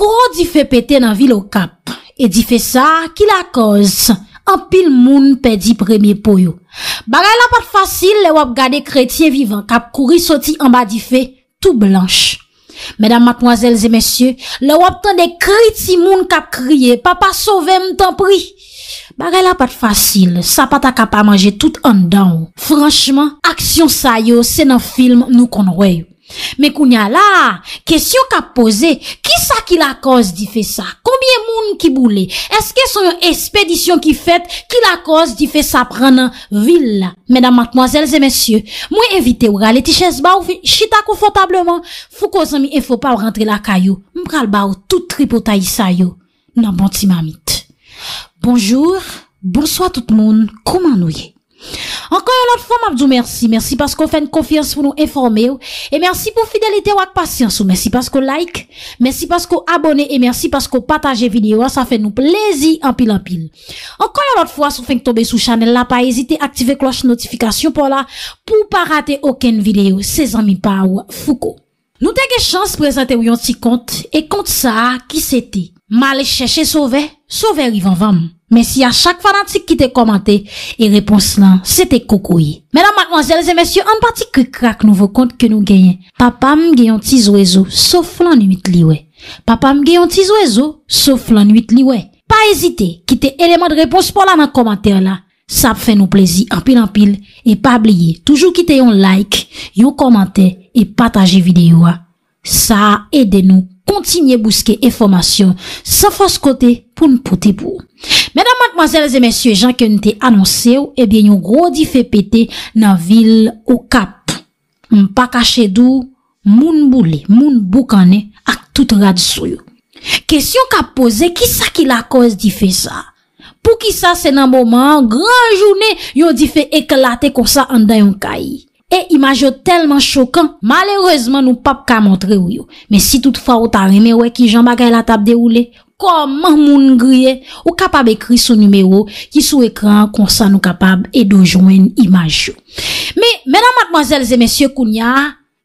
Koro di fe pete nan vil o kap, e di fe sa, ki la koz, an pil moun pedi premye pou yo. Bagay la pat fasil, le wap gade kretye vivan, kap kouri soti an ba di fe, tout blanche. Medan matmwazelze mesye, le wap tan de kreti moun kap kriye, papa sove m tan pri. Bagay la pat fasil, sa pat akapa manje tout an dan ou. Franchman, aksyon sa yo, se nan film nou kon wey ou. Mè kounya la, kesyon ka pose, ki sa ki la koz di fe sa? Koubyè moun ki boule? Eske son yon espedisyon ki fet ki la koz di fe sa pran nan villa? Mèdam matmoazèl zè mèsyè, mwen evite ou gale ti chèz ba ou fi chita konfotableman Fou koz an mi enfo pa ou rentre la kayo, mpral ba ou tout tripotay sa yo Nan bonti mamit Bonjour, bonsoit tout moun, kouman nou ye? Ankoy anot fwa mabdou mersi, mersi paskou fèn kofiyans pou nou informe ou E mersi pou fidelite wak pasyans ou, mersi paskou like Mersi paskou abone e mersi paskou pataje videyo A sa fè nou plezi anpil anpil Ankoy anot fwa sou fèn k tobe sou chanel la Pa ezite aktive kloche notifikasyon pou la Pou pa rate oken videyo se zanmi pa ou fuko Nou teke chans prezente ou yon si kont E kont sa ki sete Malè chèche sove, sove rivan vam Men si a chak fanatik ki te komante, e repons lan, se te koko ye. Menan, mankman, zelze, mensyon, an pati ki krak nou vokont ke nou genyen. Papa m genyon ti zoezo, sof lan 8 liwe. Papa m genyon ti zoezo, sof lan 8 liwe. Pa ezite, ki te eleman de repons pou lan nan komante la. Sa fe nou plezi, anpil anpil, e pa abliye. Toujou ki te yon like, yon komante, e pataje videyo a. Sa ede nou. Pontinye bouske e formasyon, sa fos kote pou n pote pou. Medan madmazelze mensyo e jan ke n te anonse ou, ebyen eh yon gro di fe pete nan vil ou kap. Mpa kache dou, moun boule, moun boukane ak tout rad sou yo. Kesyon ka pose, kisa ki la koz di fe sa? Pou ki sa se nan mouman, gran jounen yon di fe ekelate konsa an dayon kayi. E imajo telman chokan, malerezman nou pap ka montre ou yo. Men si toutfa ou ta reme wek ki jan bagay la tab de ou le, koman moun griye ou kapab ekri sou numero ki sou ekran konsan nou kapab e dojwen imajo. Men, menan madmazelze, mensyo kunya,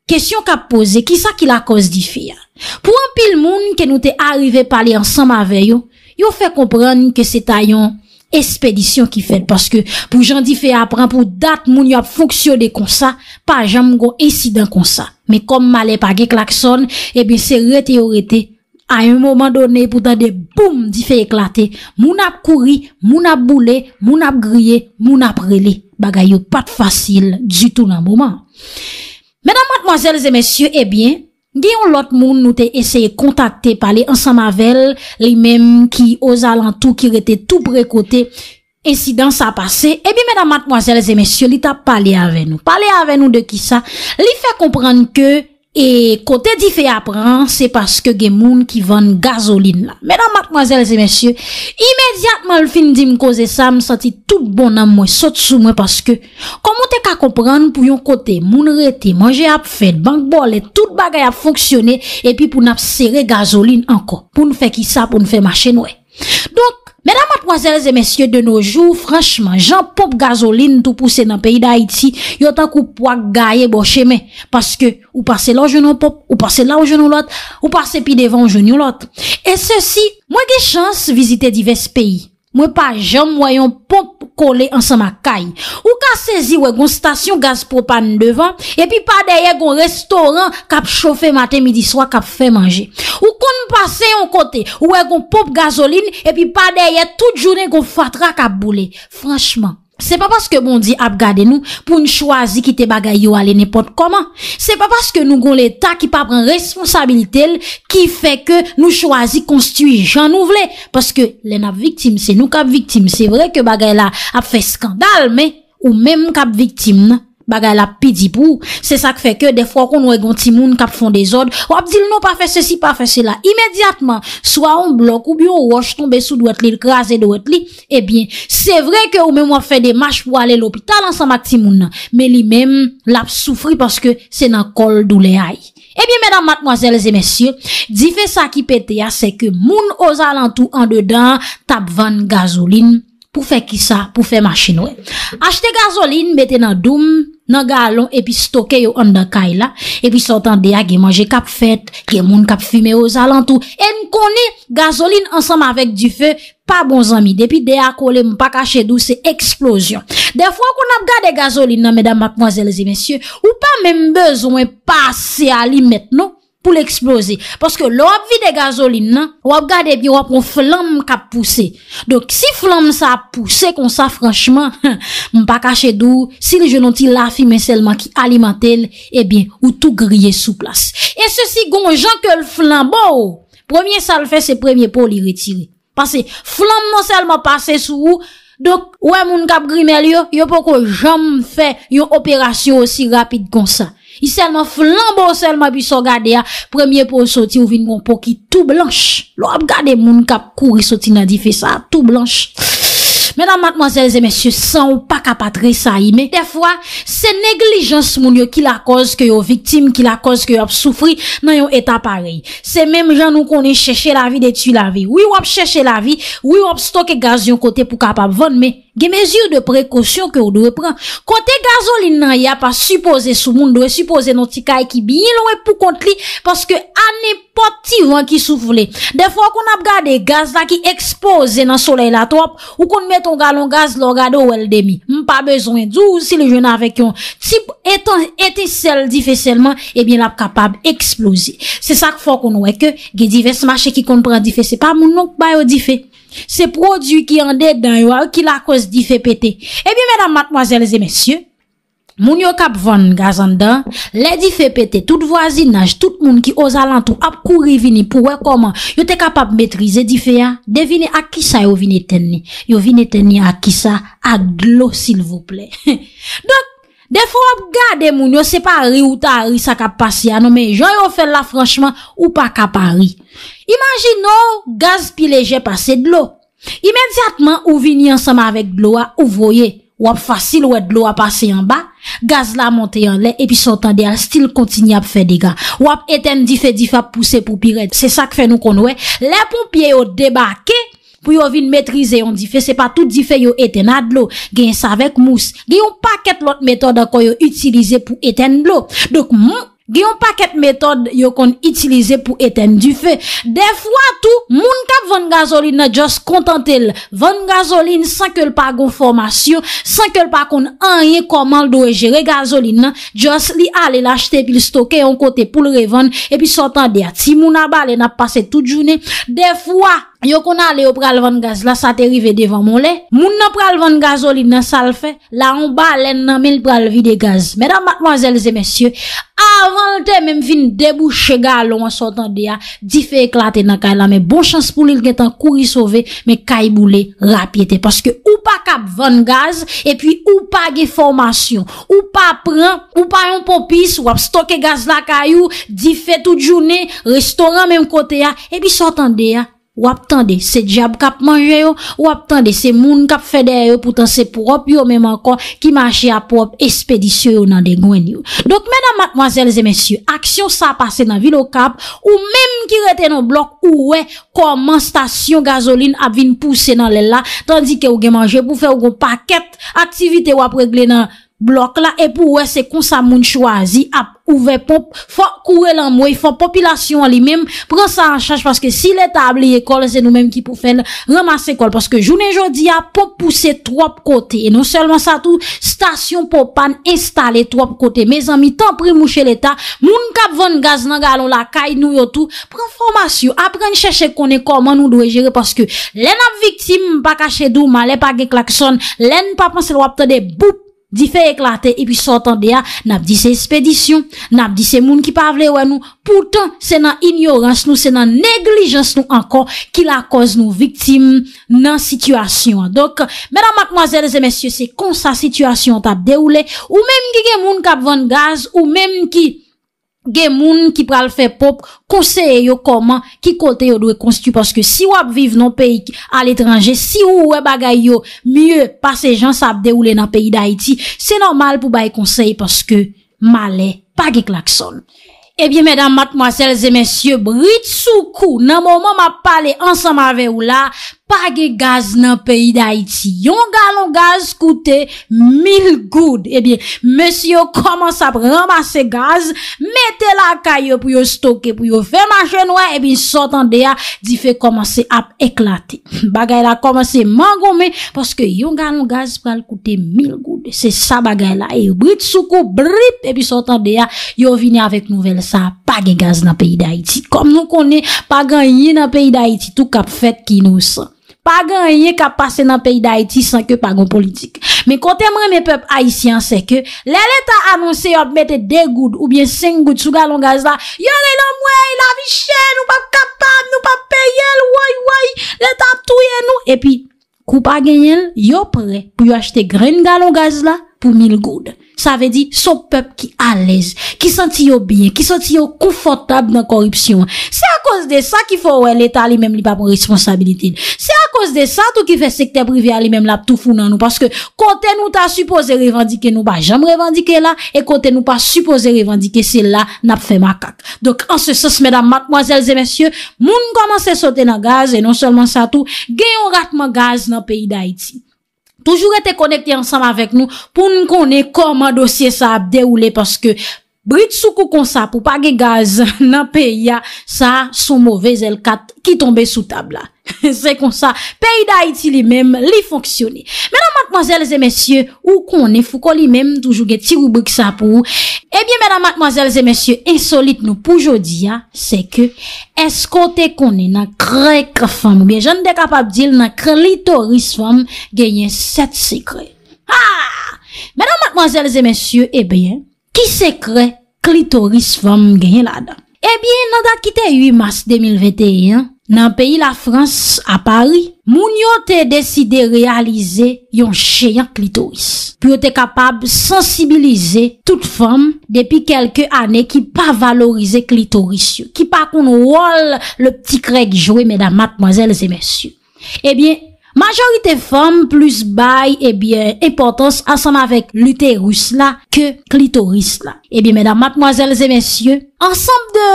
kesyon ka pose, kisa ki la koz di fe ya? Pou an pil moun ke nou te arrive pale ansan ma ve yo, yo fe kompran ke se tayon, expédition qui fait parce que pour gens dit fait apprendre pour date moun a fonctionné comme ça pas jamais go incident comme ça mais comme malais pas klaxon et eh bien c'est rétéorité à un moment donné pourtant des boum dit fait éclater moun a mouna moun mouna boulé moun a grillé a pas facile du tout dans moment mesdames mademoiselles et messieurs eh bien Gyon lot moun nou te eseye kontakte pale ansan mavel li menm ki oza lantou ki rete tou prekote. Insidans a pase, e bi menam matmoazel zemesyo li ta pale ave nou. Pale ave nou de ki sa, li fe kompran ke... E kote di fe ap ran, se paske gen moun ki van gazolin la. Medan matmazel se mesye, imediatman l fin di m koze sa, m santi tout bon nan mwen, sot sou mwen paske, komon te ka kompran pou yon kote, moun rete, manje ap fed, bank bol, et tout bagay ap fonksyonne, epi pou nap sere gazolin anko, pou n fe ki sa, pou n fe machen we. Donk, Mèdam apwazèl zè mèsyè de nou jou, franchman, jan pop gazolin toupouse nan peyi da Haiti yotan koup wak gaye bo cheme. Paske ou pase la ou jounou pop, ou pase la ou jounou lot, ou pase pi devan ou jounou lot. E sè si, mwen ge chans vizite divès peyi. Mwen pa jem mwen yon pomp kole ansan ma kay. Ou ka sezi we kon stasyon gaz propane devan. Epi pa deye kon restoran kap chofe maten midi swa kap fe manje. Ou kon pase yon kote we kon pomp gazoline. Epi pa deye tout jounen kon fatra kap bole. Franchman. Se pa paske bon di ap gade nou pou nou chwazi kite bagay yo ale nepot koman. Se pa paske nou gon l'Etat ki pa pren responsabilitel ki fe ke nou chwazi konstuye jan nou vle. Paske le nap viktim se nou kap viktim. Se vre ke bagay la ap fe skandal me ou mem kap viktim. Bagal ap pidibou, se sak fe ke defwa kon ou e gonti moun kap fon de zon, ou ap dil nou pa fe se si pa fe se la. Imediatman, swa ou blok eh ou bi ou wosh tombe sou dwet li, krasi dwet li, e bin, se vre ke ou men wap fe de mach pou ale l'opital ansan mak ti moun nan. Me li men, lap soufri paske se nan kol dou le hay. E bin, medan matmoazel zemesye, di fe sa ki pete ya se ke moun oza lantou an dedan tap van gazolin. pou fè ki sa, pou fè machin wè. Achte gazolin, bete nan doum, nan galon, epi stoke yo an da kay la, epi sotan deya gen manje kap fèt, gen moun kap fume yo zalantou, en konè gazolin ansam avèk di fè, pa bon zami, depi deya kole mou pa kache dou se eksplosyon. De fwa kon ap gade gazolin nan medan matmoazèl zi mensyè, ou pa men bezwen pase a li met nou, pou l'eksplose. Paske lò ap vi de gazoline nan, wap gade bi wap moun flan mk ap pousse. Dok si flan msa ap pousse, kon sa franchman, mpa kache dou, si l je lonti lafime selman ki alimantel, ebyen, eh ou tou griye sou plas. E se si gon jan ke l flan, bo, premier sal fe se premier pou li retire. Pase, flan non mse alman pase sou, dok, wè moun kap gri me li yo, yo pou kon jan mfe yo operasyon osi rapid kon sa. I selman flanbo selman bi so gade a premye pou yon soti ou vin moun poki tout blanche. Lo ap gade moun kap kou yon soti nan di fe sa tout blanche. Medan matman selze mesye san ou pa kapatre sa ime. Defwa, se neglijans moun yo ki la koz ki yo viktim, ki la koz ki yo ap soufri nan yon eta parey. Se menm jan nou konen cheshe la vi de tu la vi. Ou yo ap cheshe la vi, ou yo ap stok e gaz yon kote pou kap ap venme. Ge mezyou de prekosyon ke ou dewe pran. Kote gazolin nan, ya pa supose sou moun, dewe supose nou ti kay ki bini loue pou kont li, paske ane poti van ki soufle. De fwa kon ap gade gaz la ki expose nan soley la top, ou kon meton galon gaz la ou gade ou el demi. Mpa bezwen 12, e si le jwena avek yon tip eten sel dife selman, ebyen ap kapab eksplose. Se sak fwa kon noue ke, ge divye smache ki kon pran dife, se pa moun nouk bayo dife. Se prodjou ki yande dan yo a yo ki la kos di fe pete E eh bi menam matmwazelze mensyou Moun yo kap van gazan dan Le di fe pete, tout vwazinaj, tout moun ki oza lantou ap kouri vini pou wekoman Yo te kapap metrize di fe ya Devine ak kisa yo vine tenne Yo vine tenne ak kisa, aglo sil vwple Dok, defrop gade moun yo se pa ri ou ta ri sa kap pasi anon Men jan yo fe la franchman ou pa kap a ri Imagin nou, gaz pi leje pase d'lo. Imediatman ou vini ansama avèk d'lo a, ou voye. Wap fasil wè e d'lo a pase yon ba. Gaz la monte yon le, epi son tande al, stil kontini ap fè dega. Wap eten difè difè pousse pou piret. Se sak fè nou kon wè. Le pou pire yo debake, pou yo vin metrize yon difè. Se pa tout difè yo eten adlo. Gen sa vek mous. Gen yon paket lot metode akoy yo utilize pou eten dlo. Dok mou. Gye yon paket metode yo kon itilize pou eten di fe. De fwa tou, moun kap ven gazolin nan jos kontantel. Ven gazolin san ke l pa gon formasyon, san ke l pa kon anye komal do e jere gazolin nan, jos li ale l achete pil stoke yon kote pou l revan, e pi sotan di ati mou naba le nap pase tout jounen. De fwa... Yo kon ale yo pral van gaz la, sa te rive devan mon le Moun nan pral van gaz olin nan sal fe La an ba len nan men pral vide gaz Medan batman zelze mesye Avan lte men vin debou che galon an sotan de ya Di fe eklate nan kay la Men bon chans pou li gen tan kouri sove Men kay boule rapyete Paske ou pa kap van gaz E pi ou pa ge formasyon Ou pa pran, ou pa yon popis Wap stoke gaz la kayou Di fe tout jounen, restoran men kote ya E pi sotan de ya Wap tande se djab kap manje yo, wap tande se moun kap fede yo pou tan se prop yo menman kon ki manche ap prop espedisyon yo nan de gwen yo. Dok menan matmazelze mensyo, aksyon sa pase nan vilokap ou menm ki rete nan blok ou we koman stasyon gazolin ap vin puse nan lela tandike ou gen manje pou fe ou gon paket aktivite wap regle nan... blok la e pou wese kon sa moun chwazi ap ouve pop fò koure lan mwoy fò popilasyon li mem pren sa an chanj paske si leta abliye kol se nou menm ki pou fen remase kol paske jounen jodi ap pop puse trop kote e nou selman sa tou stasyon pop an estale trop kote me zan mi tan pri mwoshe leta moun kap von gaz nan galon la kay nou yo tou pren formasyon apren cheshe konen koman nou dwe jere paske len ap viktim pa kache dou ma le pa ge klakson len pa panse lwap tade boup Di fe eklate, e pi sotande ya, nap di se spedisyon, nap di se moun ki pavle wè nou. Poutan, se nan ignorans nou, se nan neglijans nou ankon, ki la koz nou viktim nan situasyon. Dok, mèran, mkmoazèl, zè, mèsyè, se kon sa situasyon tap de ou lè, ou mèm ki gen moun kap van gaz, ou mèm ki... gen moun ki pral fe pop, konseye yo koman ki kote yo dwe konstitu, paske si wap vive nan peyi al etranje, si ou wè bagay yo, mye pase jan sabde ou lè nan peyi da iti, se normal pou baye konseye, paske male pa ge klakson. Ebyen, mèdam matmòsel, zè mèsyè Britsoukou, nan mòmòm ap pale ansam ave ou la, page gaz nan peyi da iti. Yon galon gaz koute 1000 goud. Ebyen, mèsyè yo komans ap ramase gaz, mette la kaye pou yo stoke pou yo fèmache noua, ebyen, sotan deya, di fè komans ap eklate. Bagay la komans e man gome, porske yon galon gaz pral koute 1000 goud. Se sa bagay la e Britsoukou, brip, ebyen, eh sotan deya, yo vine avèk nouvel sa pa gen gaz nan peyi da iti kom nou konen pa gen ye nan peyi da iti tou kap fet ki nou sa pa gen ye kap pase nan peyi da iti san ke pa gen politik men kote mwen ne pep haisyen se ke lè lè ta anonsè yot mette de goud ou bien sen goud sou galon gaz la yon lè lòm wèy la vi chè nou pa kap pad nou pa peyè lò wèy wèy lè ta touye nou epi kou pa gen yen yo pre pou yo achete gren galon gaz la pou mil goud Sa ve di sou pep ki alez, ki santi yo biye, ki santi yo konfortab nan korupsyon. Se a koz de sa ki fò wè l'Etat li mèm li pa pou responsabilitin. Se a koz de sa tou ki fè sekte privé li mèm la pou toufou nan nou. Paske kote nou ta suppose revandike nou, ba jam revandike la. E kote nou pa suppose revandike se la, nap fè makak. Dok an se sos mèdam, matmoazèl zè mèsyè, moun komanse sote nan gaz. E non solman sa tou, gen yon ratman gaz nan peyi d'Haïti. Toujou ete konekte ansam avek nou pou nou konen kom an dosye sa ap deoule paske... Brit sou kou kon sa pou pa ge gaz nan peya sa sou mouvez el kat ki tombe sou tabla. Se kon sa, pey da iti li menm li fonksyoni. Menan matmazel zemesye, ou kon ne fou kon li menm toujou ge tirou brik sa pou. Ebyen eh menan matmazel zemesye, insolit nou poujodi ya, se ke, eskote kon ne nan krek fom, oubyen jen de kapap dil nan krelitoris fom genyen set sekre. Menan matmazel zemesye, ebyen, eh Ki se kre klitoris fom genye la dan? Ebyen nan da kite 8 mars 2021, nan peyi la France a Paris, moun yo te deside realize yon cheyan klitoris. Pyo te kapab sensibilize tout fom depi kelke ane ki pa valorize klitoris yo. Ki pa kon wol le pti krek joe medan matmozel zemesyo. Ebyen... Majorite fom plus bay, ebyen, epotos asanm avek lute rus la, ke klitoris la. Ebyen, eh medan, matmoazelze, mensyon, ansanm de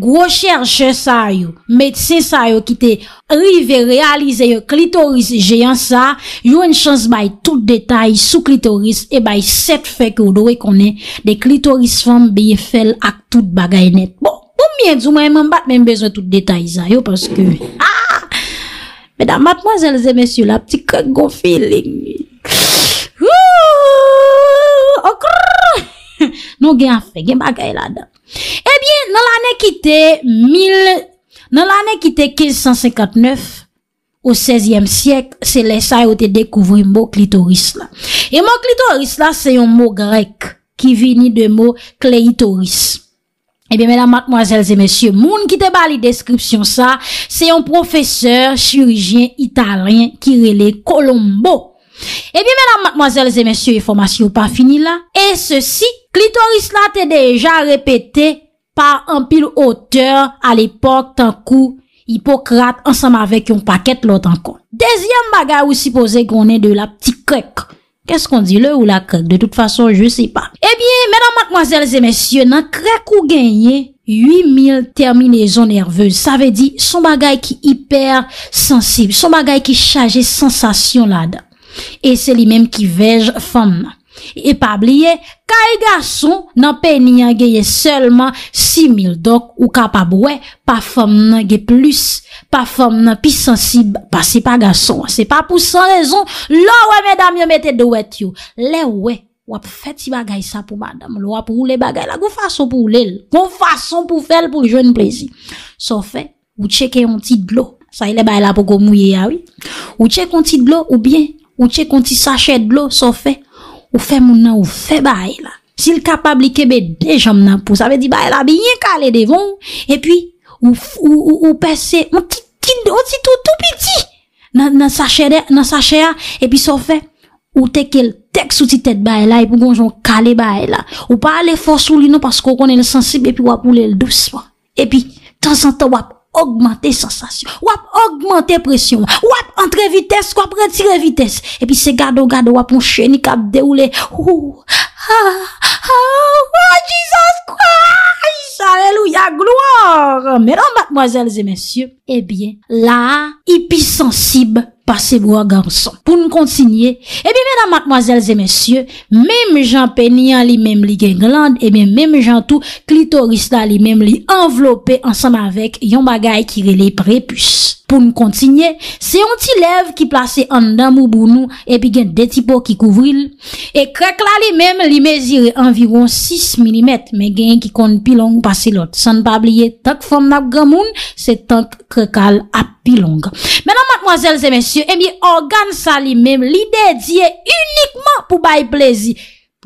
grocherche sa yo, metse sa yo, ki te rive realize yo klitoris jeyan sa, yo en chans bay tout detay sou klitoris, ebay eh set fek ou dowe konen de klitoris fom beye fel ak tout bagay net. Bon, bon mien, zouman, mwen bat men bezon tout detay sa yo, paske, ha! Ah! Medan matmwa zèl zèmè syou la, pti kèk gò fi lèk mi. Nou gen fè, gen baka e la dè. Ebyen, nan l'anè ki tè 1559, ou 16èm syèk, se lè sa yo te dekouvri mbò klitoris la. E mbò klitoris la se yon mbò grek ki vini de mbò kleitoris. E eh bi menam matmwazelze mensyo moun ki te ba li deskrypsyon sa, se yon profeseur chirijyen italien ki rele Kolombo. E eh bi menam matmwazelze mensyo informasyon pa fini la. E se si, klitoris la te deja repete par an pil oteur a li porte an kou hipokrate ansam avek yon paket lot an kon. Dezyen bagay ou si posey konen de la pti krek. Kè skon di le ou la kèk? De tout fason, je se pa. Ebyen, eh menan, mademoiselles et messieurs, nan kèk ou genye, 8000 terminezon nerveuse. Sa ve di, son bagay ki hyper sensib. Son bagay ki chage sensasyon la da. E se li menm ki vej fèm nan. E pabliye, ka yi gason nan pe niyan geye selman 6.000 dok ou kapab we, pa fom nan ge plus, pa fom nan pi sensib, pa se pa gason, se pa pou san rezon, lo we medam yo meted de wet yo. Le we, wap fet si bagay sa pou madam, lo wap ou le bagay la, kon fason pou ou le, kon fason pou fel pou jwen plezi. Sofè, ou cheke yon ti dlo, sa yi e le bay la pou gomouye ya ou, ou cheke yon ti dlo ou bien, ou cheke yon ti sachet dlo, sofè. Ou fe moun nan ou fe baye la. Si l kapab li kebe dejan mnan pou. Sa ve di baye la bi yin kale devon. E pi ou pese. Ou ti toutou piti. Nan sache ya. E pi so fe. Ou teke l tek sou ti tet baye la. E pou gonjou kale baye la. Ou pale fosou li nou. Paske ou konen l sensib. E pi wap ou le l douswa. E pi tansan to wap. augmenter sensation, wap augmenter pression, wap entrer vitesse, wap retirer vitesse. Et puis c'est gado gado wap mon chenille cap déroulé. ou ah, ah, oh, Jesus Christ! Alléluia, gloire! Mesdames, mademoiselles et messieurs, eh bien, là, sensible, Pase bo a gansan. Pou nou kontinye, ebe eh mèdame akmazèl zè mèsyè, mèm jan pe nian li mèm li gen gland, ebe eh mèm jan tou klitorista li mèm li anvelopè ansam avèk yon bagay kire li prepus. Poun kontinye, se yon ti lev ki plase an dan mou bounou epi gen deti po ki kouvril. E krek la li mem li mezire environ 6 mm, men gen ki kon pi long pasilot. San pa blye tak fon nap gamoun, se tak krek al api long. Menan matmoazelze mensyo, emi eh organ sa li mem li dedye unikman pou bay plezi.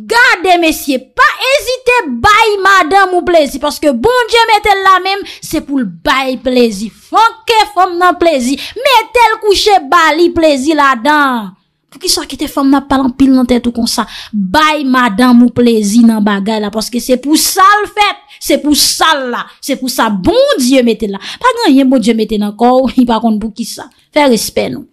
Gade mesye, pa ezite bayi madan mou plezi. Paske bon diye metel la menm, se pou bayi plezi. Fonke fom nan plezi. Metel kouche bali plezi la dan. Fou ki sa ki te fom nan palan pil nan ten tout kon sa. Bayi madan mou plezi nan bagay la. Paske se pou sal feb, se pou sal la. Se pou sa bon diye metel la. Pa gen yon bon diye metel nan kou, yon pa kont pou ki sa. Fè respè nou.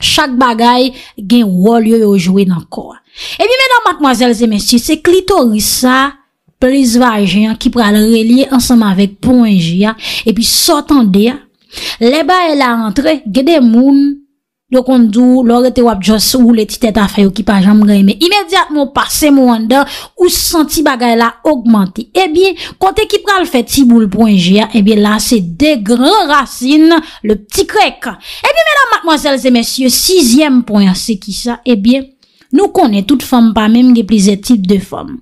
Chak bagay gen wò liyo yo jwe nan kou. Ebi menan matmoazel zemesye, se klitorisa plezva ajean ki pral relye ansanman vek ponjia Ebi sotande, leba e la antre, gede moun, yo kondou, lore te wap jose ou eh le ti teta feyo ki pajan mreme Imerdiatmo pase mwanda ou santi baga e la augmante Ebi, kote ki pral fetiboul ponjia, ebi eh la se degre rasin le pti krek Ebi eh menan matmoazel zemesye, sizyem ponjan se kisa, ebi Nou konen tout fòm pa, mèm ge plize tip de fòm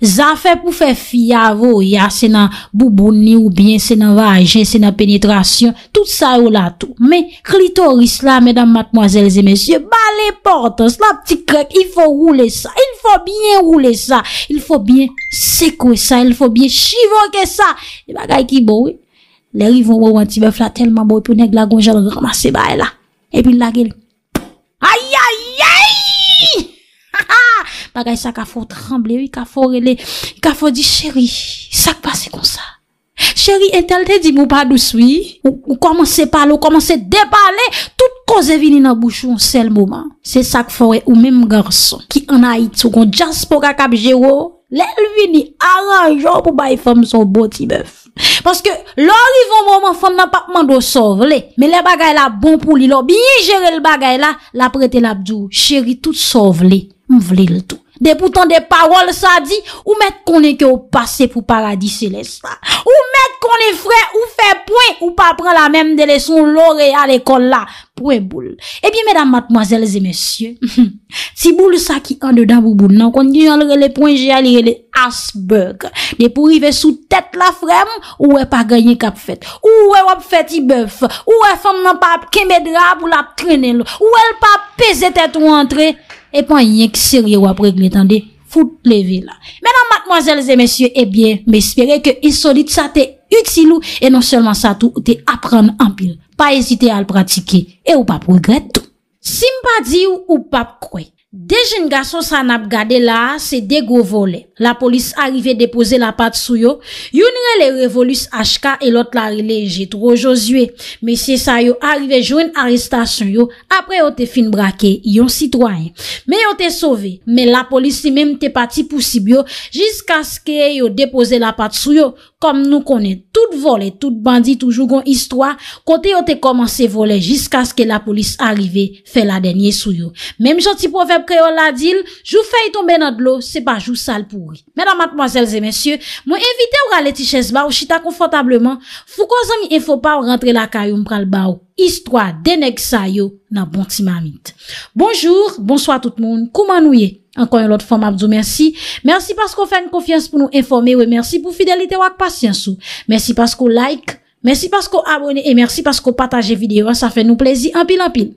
Zafè pou fè fia vò, ya se nan boubouni ou bien se nan vajen, se nan penetrasyon Tout sa ou la tout Mè, klitoris la, mèdam matmoazèl zè mèsyè Ba lè portons, la pti krek, il fò roule sa Il fò bien roule sa Il fò bien sekwe sa, il fò bien chivonke sa E bagay ki bò, lè rivon wè wè ti bè flatel ma bò Pounèk la gonjèl ramase ba e la E pi lakèl Aya ya ya Bagay sa ka fò tremble, yi ka fòre le Ka fò di chéri, sak basi kon sa Chéri entalte di mou pa douswi Ou komanse pale, ou komanse depale Tout koze e vini nan bouchon sel mouman Se sak fòre ou mèm garson Ki anayit sou kon jans pou ka kabjero Lèl vini aranjò pou bay fòm son boti bèf Paske lò rivon mouman fòm nan pakman do sovle Mè lè bagay la bon pou li lò Bi jere l bagay la, la prete la bdou Chéri tout sovle M vle le tou. De pou ton de parol sa di, ou met konen ke ou pase pou paradis selesa. Ou met konen fre ou fe pouen, ou pa pren la menm de leson lore al ekon la. Pouen boule. E biye, medan matmoazelze, mesye, si boule sa ki an de dam ou boule nan, kon di jan lre le ponje alire le asberg. De pou rive sou tet la frem, ou e pa ganyen kap fet. Ou e wap fet i bèf. Ou e fèm nan pa kemedra pou la trenen lò. Ou e l pa peze tet ou antre. epan yen ki serye wapre kli etande foute leve la. Menan, matmoazelze, mensye, ebyen, eh me espere ke insolite sa te utilou e non selman sa tou ou te apren anpil. Pa esite al pratike, e ou pap wigret tou. Simpadi ou ou pap kwey, Dejen gason san ap gade la, se dego vole. La polis arrive depoze la pat sou yo, yon re le revolus HK elot la releje trojo zwe. Mesye sa yo arrive jwen arrestasyon yo, apre yo te fin brake yon sitwanyen. Me yo te sove, men la polis si menm te pati pousib yo, jiska ske yo depoze la pat sou yo. Mwen konen tout vole, tout bandit, tout jougon istwa Kote yo te komanse vole jiska se ke la polis arrive fe la denye sou yo Mem joti proverb kre yo la dil Jou fe yi tombe nan dlo, se pa jou sal pou yi Menan matmazelze mensyo, mwen evite ou gale ti ches ba ou chita konfotableman Fou kon zan mi enfo pa ou rentre la kayo mpral ba ou Istwa denek sa yo nan bon ti mamit Bonjour, bonswa tout moun, kouman nou ye? Ankon yon lot fomab zou, mersi. Mersi paskou fè yon konfians pou nou informe, wè mersi pou fidelite wak pasyansou. Mersi paskou like, mersi paskou abone, e mersi paskou pataje videyo, wè sa fè nou plezi, anpil anpil.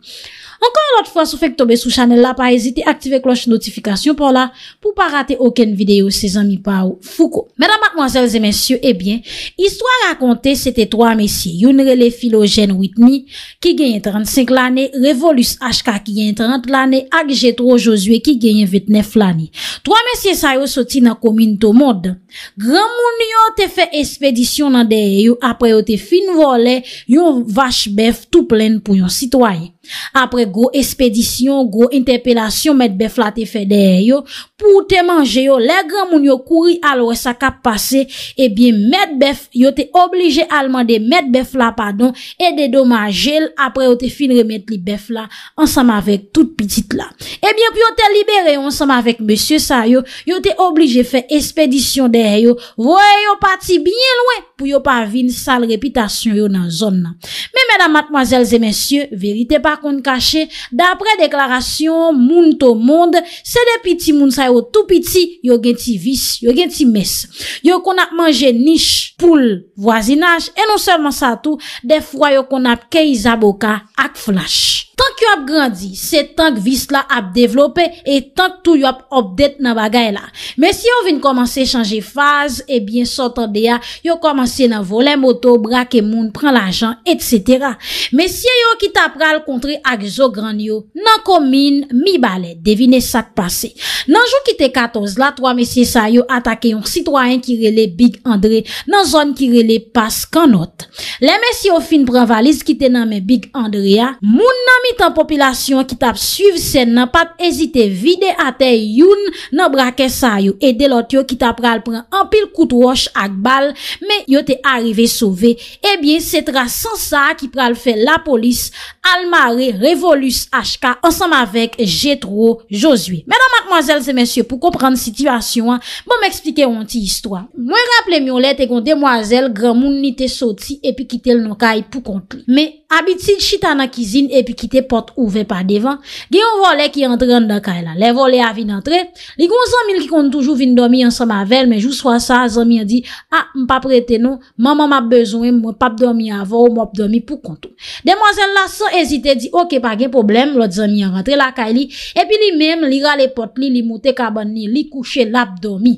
Ankon anot fwa sou fek tobe sou chanel la, pa ezite aktive kloche notifikasyon pou la pou pa rate oken videyo se zanmi pa ou fuko. Mèdamak mwazèl zè mensyo, ebyen, histwa rakonte sete 3 mesye. Younre le filo jen Whitney ki genye 35 lane, Revolus HK ki genye 30 lane, Agjetro Josue ki genye 29 lane. 3 mesye sa yo soti nan komin to mod. Gran moun yo te fe espedisyon nan deye yo apre yo te finvole yon vache bef tout plen pou yon sitwaye. apre gwo espedisyon, gwo interpelasyon met bef la te fe deye yo pou te manje yo, le gran moun yo kouri alwe sa kap pase e bie met bef, yo te oblige alman de met bef la padon e de domajel, apre yo te fin remet li bef la, ansam avek tout pitit la, e bie pou yo te libere ansam avek monsye sa yo yo te oblige fe espedisyon deye yo vwe yo pati bine lwen pou yo pa vin sal repitasyon yo nan zon nan, me mèdam matmazèl zè mèsyè, verite pa kon kache, dapre deklarasyon moun to moun, se depiti moun sa yo tout piti, yo gen ti vis, yo gen ti mes. Yo kon ap manje nish, poul, wazinaj, e non selman sa tou, defwa yo kon ap key zaboka ak flash. Tank yo ap grandi, se tank vis la ap devlope e tank tou yo ap obdet nan bagay la. Men si yo vin komanse chanje faz, ebyen sotan deya, yo komanse nan volen moto, brake moun, pren l'ajan, etsetera. Men si yo ki tapral kontre ak zo grand yo nan komine mi bale, devine sak pase nan joun ki te 14 la, 3 mesye sa yo atake yon sitwayen ki rele Big Andre nan zon ki rele pas kanot. Le mesye ou fin pran valise ki te name Big Andrea moun nan mitan popilasyon ki tap suive sen nan pat ezite vide ate yon nan brake sa yo, e delot yo ki eh tap pral pran anpil kout wosh ak bal me yo te arrive souve e bie se tra san sa ki pral fe la polis, al mare Revolus HK ansanm avek Jethro Josue Mèdamak moazel se mèsyou pou komprende situasyon bon mè eksplike yon ti histwa mwen rapple myon lè te kon de moazel gran moun nite soti epi kite l noka epi pou kontou mè abitit chitana kizine epi kite pot ouve pa devan gen yon vole ki antren lè vole avin antre li kon sanmil ki kontoujou vin domi ansanm ave mèjou swa sa zanmi yon di a ah, mpa prete non mman mman ap bezoun mwen pap domi avon mwen ap domi pou di, ok, pa gen problem, lòt zèm yon rentre lakay li, epi li mèm, li rale pot li, li moutè kaban ni, li kouchè l'abdomi.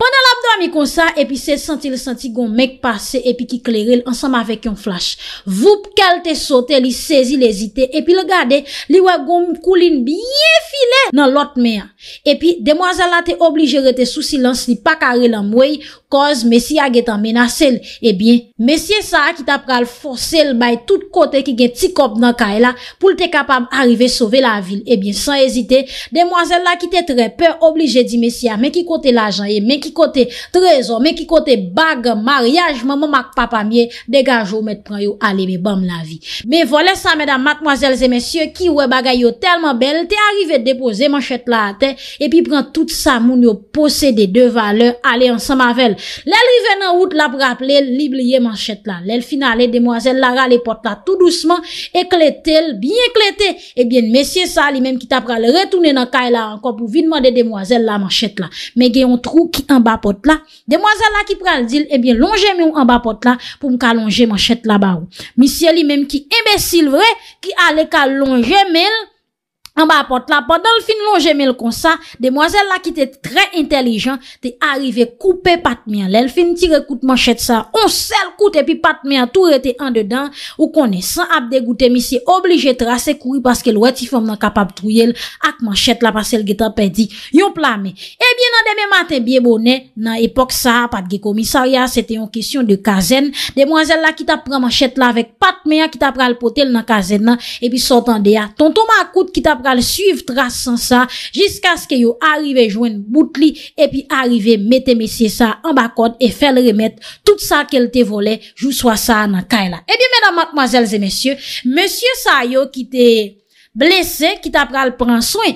Pendan la mdwa mi konsa E pi se senti le senti goun mek pase E pi ki kleril ansam avek yon flash Voup kel te sote li sezi le zite E pi le gade li we goun kouline Biye file nan lot mea E pi demwazel la te oblige rete Sou silans li pakare lan mwey Koz mesi a getan menasel E eh bi mesi e sa a ki ta pral Forcel bay tout kote ki gen Tikop nan kaela pou le te kapam Arrive sove la vil e eh bi san ezite Demwazel la ki te trepe Oblige di mesi a ah, men ki kote la jan men ki kote trezon, men ki kote baga, maryajman, mou mak papa miye, degajo, met pran yo, ale me bam la vi. Me vole sa, medan matmoazelze, men sye, ki we baga yo telman bel, te arrive depoze man chet la ate, epi pren tout sa moun yo posede de valeur, ale ansan mavel. Lel riven nan wout la praple, lible ye man chet la. Lel final, eh le demmoazel la rale pot la tout douceman, ekletel, bin eklete. Ebyen, men sye sa, li men ki tapra le retoune nan kay la, anko pou vin mande demmoazel la man chet la. Men gen yon trou ki an bapot la. Demoazal la ki pral dil, ebyen eh lonje me ou an bapot la pou m kalonje man chet la ba ou. Misye li menm ki imbesil vwe ki ale kalonje me ou An ba pot la pot Dan l fin lon jemel kon sa Demoazel la ki te tre intelijent Te arrive koupe patmian L el fin ti rekoute manchet sa On sel koute E pi patmian tou rete an dedan Ou konen san ap degoute Mi se oblige te rase koui Paske l weti fom nan kapap truyel Ak manchet la pasel geta pedi Yon plame E bi nan deme maten Biye bonen Nan epok sa Patge komisaria Sete yon kesyon de kazen Demoazel la ki ta pre manchet la Vek patmian Ki ta pre alpotel nan kazen na E pi sotan de ya Tonto mankoute ki ta pre pral suivre trace ça jusqu'à ce que yo arrive joindre boutli et puis arriver mettre messieurs ça en bas et faire remettre tout ça qu'elle te volé jou soit ça dans là. et eh bien mesdames mademoiselles et messieurs, monsieur yo qui t'est blessé qui t'a pral prendre soin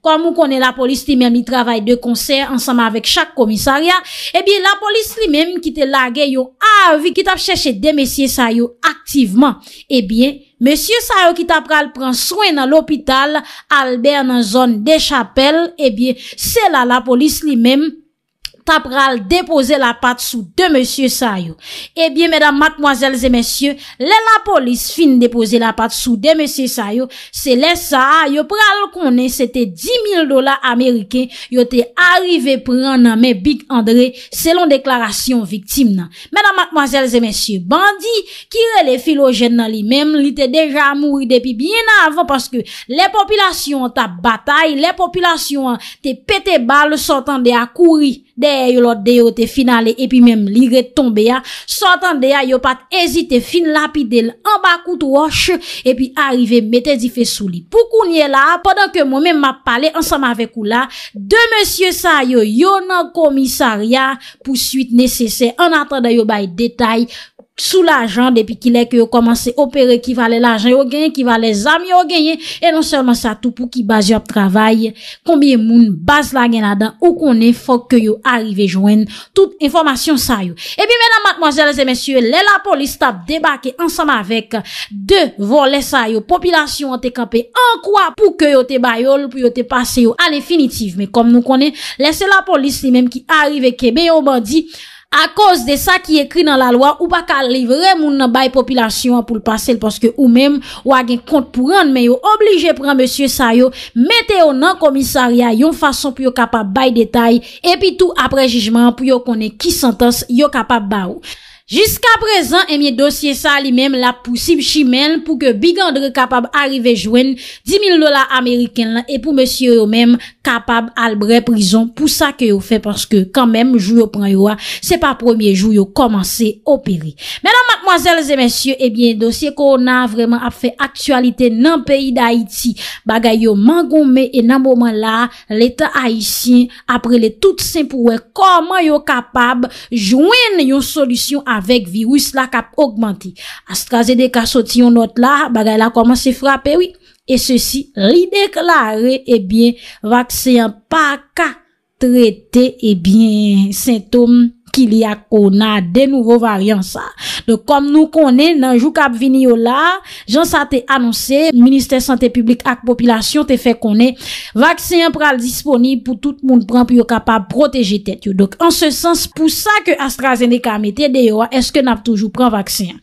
Kwa moun kone la polis li men mi travay de konser Ansama vek chak komisarya Ebyen eh la polis li men ki te lage yo avi ah, Ki tap cheshe de mesye sayo aktiveman Ebyen, eh mesye sayo ki tap pral pran soen na lopital Albert nan zon de chapel Ebyen, eh se la la polis li men pral tap pral depoze la pat sou de monsye sa yo. Ebyen, eh medan, matmoazelze monsye, le la polis fin depoze la pat sou de monsye sa yo, se le sa yo, pral konen, se te di mil dola Amerike, yo te arive pran nan me Bik André, selon deklarasyon viktim nan. Medan, matmoazelze monsye, bandi kire le filojen nan li mem, li te deja mouri depi bien avan, paske le populasyon ta batay, le populasyon te pete bal, sotan de akouri. Deye yo lot deyo te finale epi menm li retombe ya. Sotan deya yo pat ezite fin lapide l en bakout wosh. Epi arive mette di fe souli. Pou kounye la, podan ke moun menm ma pale ansam avek ou la. De monsye sa yo yonan komisarya pou suite nesesen. An atan da yo bay detay. Sous l'ajan, depi ki lèk yo komanse opere, ki va lè l'ajan yo genye, ki va lè zami yo genye, e non sèlman sa tout pou ki base yo ap travay, kombi e moun base lè genya dan, ou konen fòk yo arrive joen, tout informasyon sa yo. E pi menan matmozèles e mèsyò, lè la polis tap debake ansam avèk de volè sa yo, populasyon an te kapè an kwa pou yo te bayol, pou yo te pase yo an infinitiv. Mè kom nou konen, lè se la polis li mèm ki arrive kebe yo bandi, A koz de sa ki ekri nan la lwa, ou baka livre moun nan baye populasyon pou l'pasele paske ou men wagen kont pou rande men yo oblije pran monsye sa yo mete yo nan komisarya yon fason pou yo kapab baye detay epi tou apre jijman pou yo kone ki santos yo kapab ba ou. Jiska prezan emye eh dosye sa li mem la pousib chimen pou ke bigandre kapab arive jwen 10.000 dola Ameriken la e pou monsye yo mem kapab al bre prison pou sa ke yo fe paske kanmem jou yo pran yo a se pa premier jou yo komanse operi. Mwazel zemensye, e eh bie dosye korona vreman ap fe aktualite nan peyi da Haiti. Bagay yo mangoume, e nan mwaman la, lete Haitien apre le tout se mpouwe, koman yo kapab jwen yon solusyon avek virus la kap augmenti. AstraZeneca soti yon not la, bagay la koman se frape, oui. E sosi, li deklare, e eh bie, vaksyen pa ka trete, e eh bie, sintoum. ki li ak kon na de nouvo varyans sa. Dok, kom nou konen, nan jou kap vini yo la, jan sa te anonsen, Ministè Santè Publik ak Popilasyon te fè konen, vaksyen pral disponib pou tout moun pran, pou yo kapap proteje tet yo. Dok, an se sens, pou sa ke AstraZeneca amete, deyo, eske nap toujou pran vaksyen.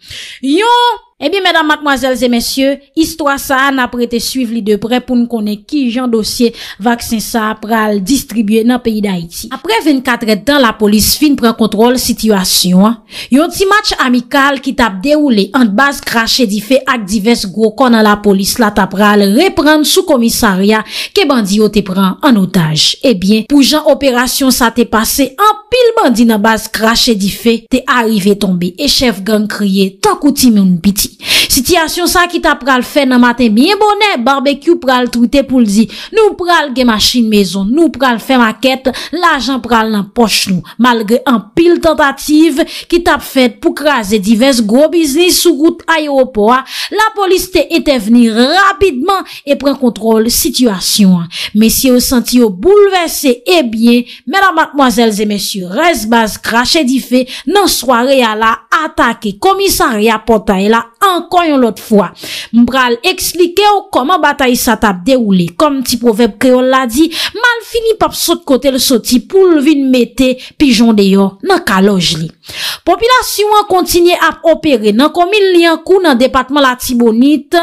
Yon, Ebi, mèdam, matmoazèl, zè, mèsyè, istwa sa an apre te suiv li de pre pou n konen ki jan dosye vaksin sa ap pral distribye nan peyi da iti. Apre 24 etan la polis fin pren kontrol situasyon, yon ti match amikal ki tap deroule an t'baz krashe di fe ak divers gro konan la polis la tap pral reprand sou komisarya ke bandi yo te pran an otaj. Ebi, eh pou jan operasyon sa te pase an pil bandi nan baz krashe di fe te arrive tombe e chef gang kriye takouti moun piti Sityasyon sa ki tap pral fè nan matè miye bonè, barbekyou pral troute pou lzi Nou pral gen machin mezon, nou pral fè makèt, la jan pral nan poch nou Malge an pil tentative ki tap fèd pou krasè divers gro biznis sou gout ayopoa La poliste etè veni rapidman e pren kontrol situasyon Mesye ou senti ou boulevesse e bie, menan matmoazèl zè mesye resbaz krasè di fè Nan sware ya la atake komisaria pota e la Ankon yon lot fwa, mbral ekslike yo koman batay satap de ou li. Kom ti proveb kreol la di, mal fini pap sot kote l soti pou l vin mette pijon de yo nan kaloj li. Popilasyon an kontinye ap operen nan komil li an kou nan depatman la tibonit,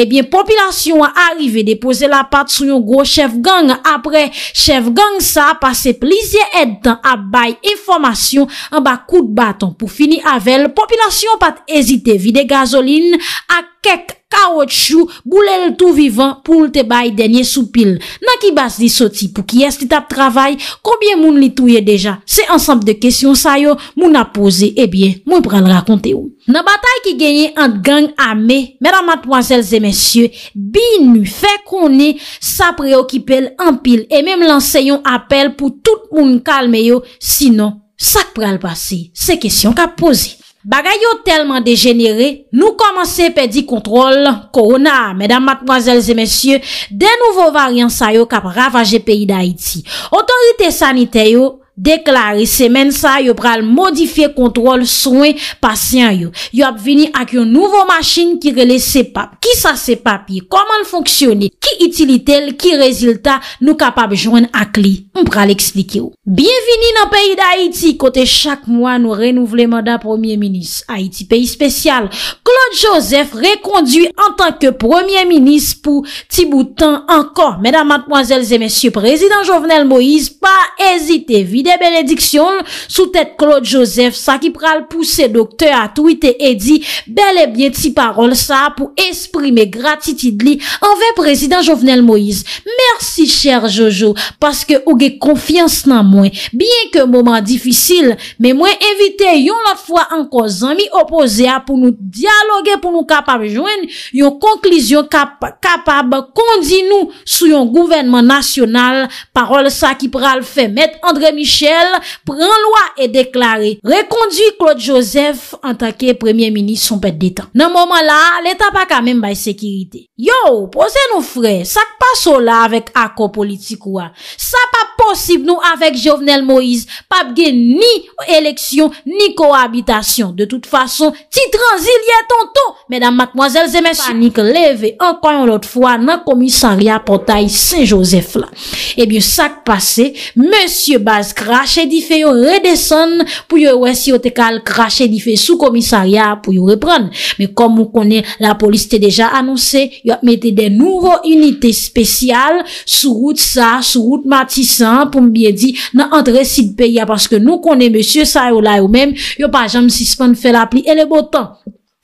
ebyen eh populasyon an arive depose la pat sou yon gro chef gang apre chef gang sa ap pase plizye etan ap baye informasyon an bak kout baton pou fini avel, populasyon pat ezite vide gazolin ak kek avel. ka wot chou, goulè l tout vivant pou l te bay denye sou pil. Nan ki bas li soti pou ki yest li tap travay, koubyen moun li touye deja? Se ansanp de kesyon sa yo moun apose, ebyen eh moun pral rakonte yo. Nan batay ki genye ant gang ame, mèran matwazèl zè mèsyè, binu fè konè sa preokipèl an pil e mèm lansè yon apel pou tout moun kalme yo, sinon sak pral basi se kesyon ka pose. Bagay yo telman degenere, nou komanse pedi kontrol korona. Medan matmazelze mesye, den nouvo varyans a yo kap ravaje peyi da Haiti. Otorite sanite yo. Deklari semen sa yo pral modifiye kontrol souen pasyen yo Yo ap vini ak yon nouvo machin ki rele sepap Ki sa sepapi, koman fonksyoni, ki itili tel, ki rezilta nou kapap jwen ak li On pral eksplike yo Bienvini nan peyi da Haiti Kote chak mwa nou renouvleman da premier minis Haiti peyi spesyal Claude Joseph rekondui an tanke premier minis pou ti boutan ankon Medan matmwazelze, mesyou prezident Jovenel Moïse Pa ezite vide benediksyon. Sou tèt Claude Joseph sa ki pral pousse dokte a tweet e edi bel e bie ti parol sa pou esprime gratitidli anve prezident Jovenel Moïse. Mersi chèr Jojo, paske ouge konfians nan mwen. Bien ke mouman difisil, men mwen evite yon la fwa an kozan mi opose a pou nou dialogè, pou nou kapab joen yon konklyzyon kapab kondi nou sou yon gouvenman nasyonal. Parol sa ki pral fe met Andrémi Chelle pren lwa e deklare Rekondui Claude Joseph Antake Premier Ministre son pet detan Nan moman la, l'Etat pa kamen bay Sekirite. Yo, pose nou fre Sak pa sola avèk akopolitik Ouwa. Sa pa posib nou Avèk Jovenel Moïse. Pa bge Ni eleksyon, ni Koabitasyon. De tout fason Ti transil yè ton tou. Medan Matmoazel Zemes. Panik leve Ankoyon lot fwa nan komissaria Portay Saint-Joseph la. Ebyou Sak pase, Monsieur Basque krashe di fe yo redesen pou yo wè si yo te kal krashe di fe sou komisarya pou yo repren. Me kom moun kone la polis te deja anonsè, yo ap mette de nouro unitè spesyal sou wout sa, sou wout matisan pou mbiye di nan antre sit pe ya paske nou kone monsye sa yo la yo mem, yo pa jam sispan fè la pli e le botan.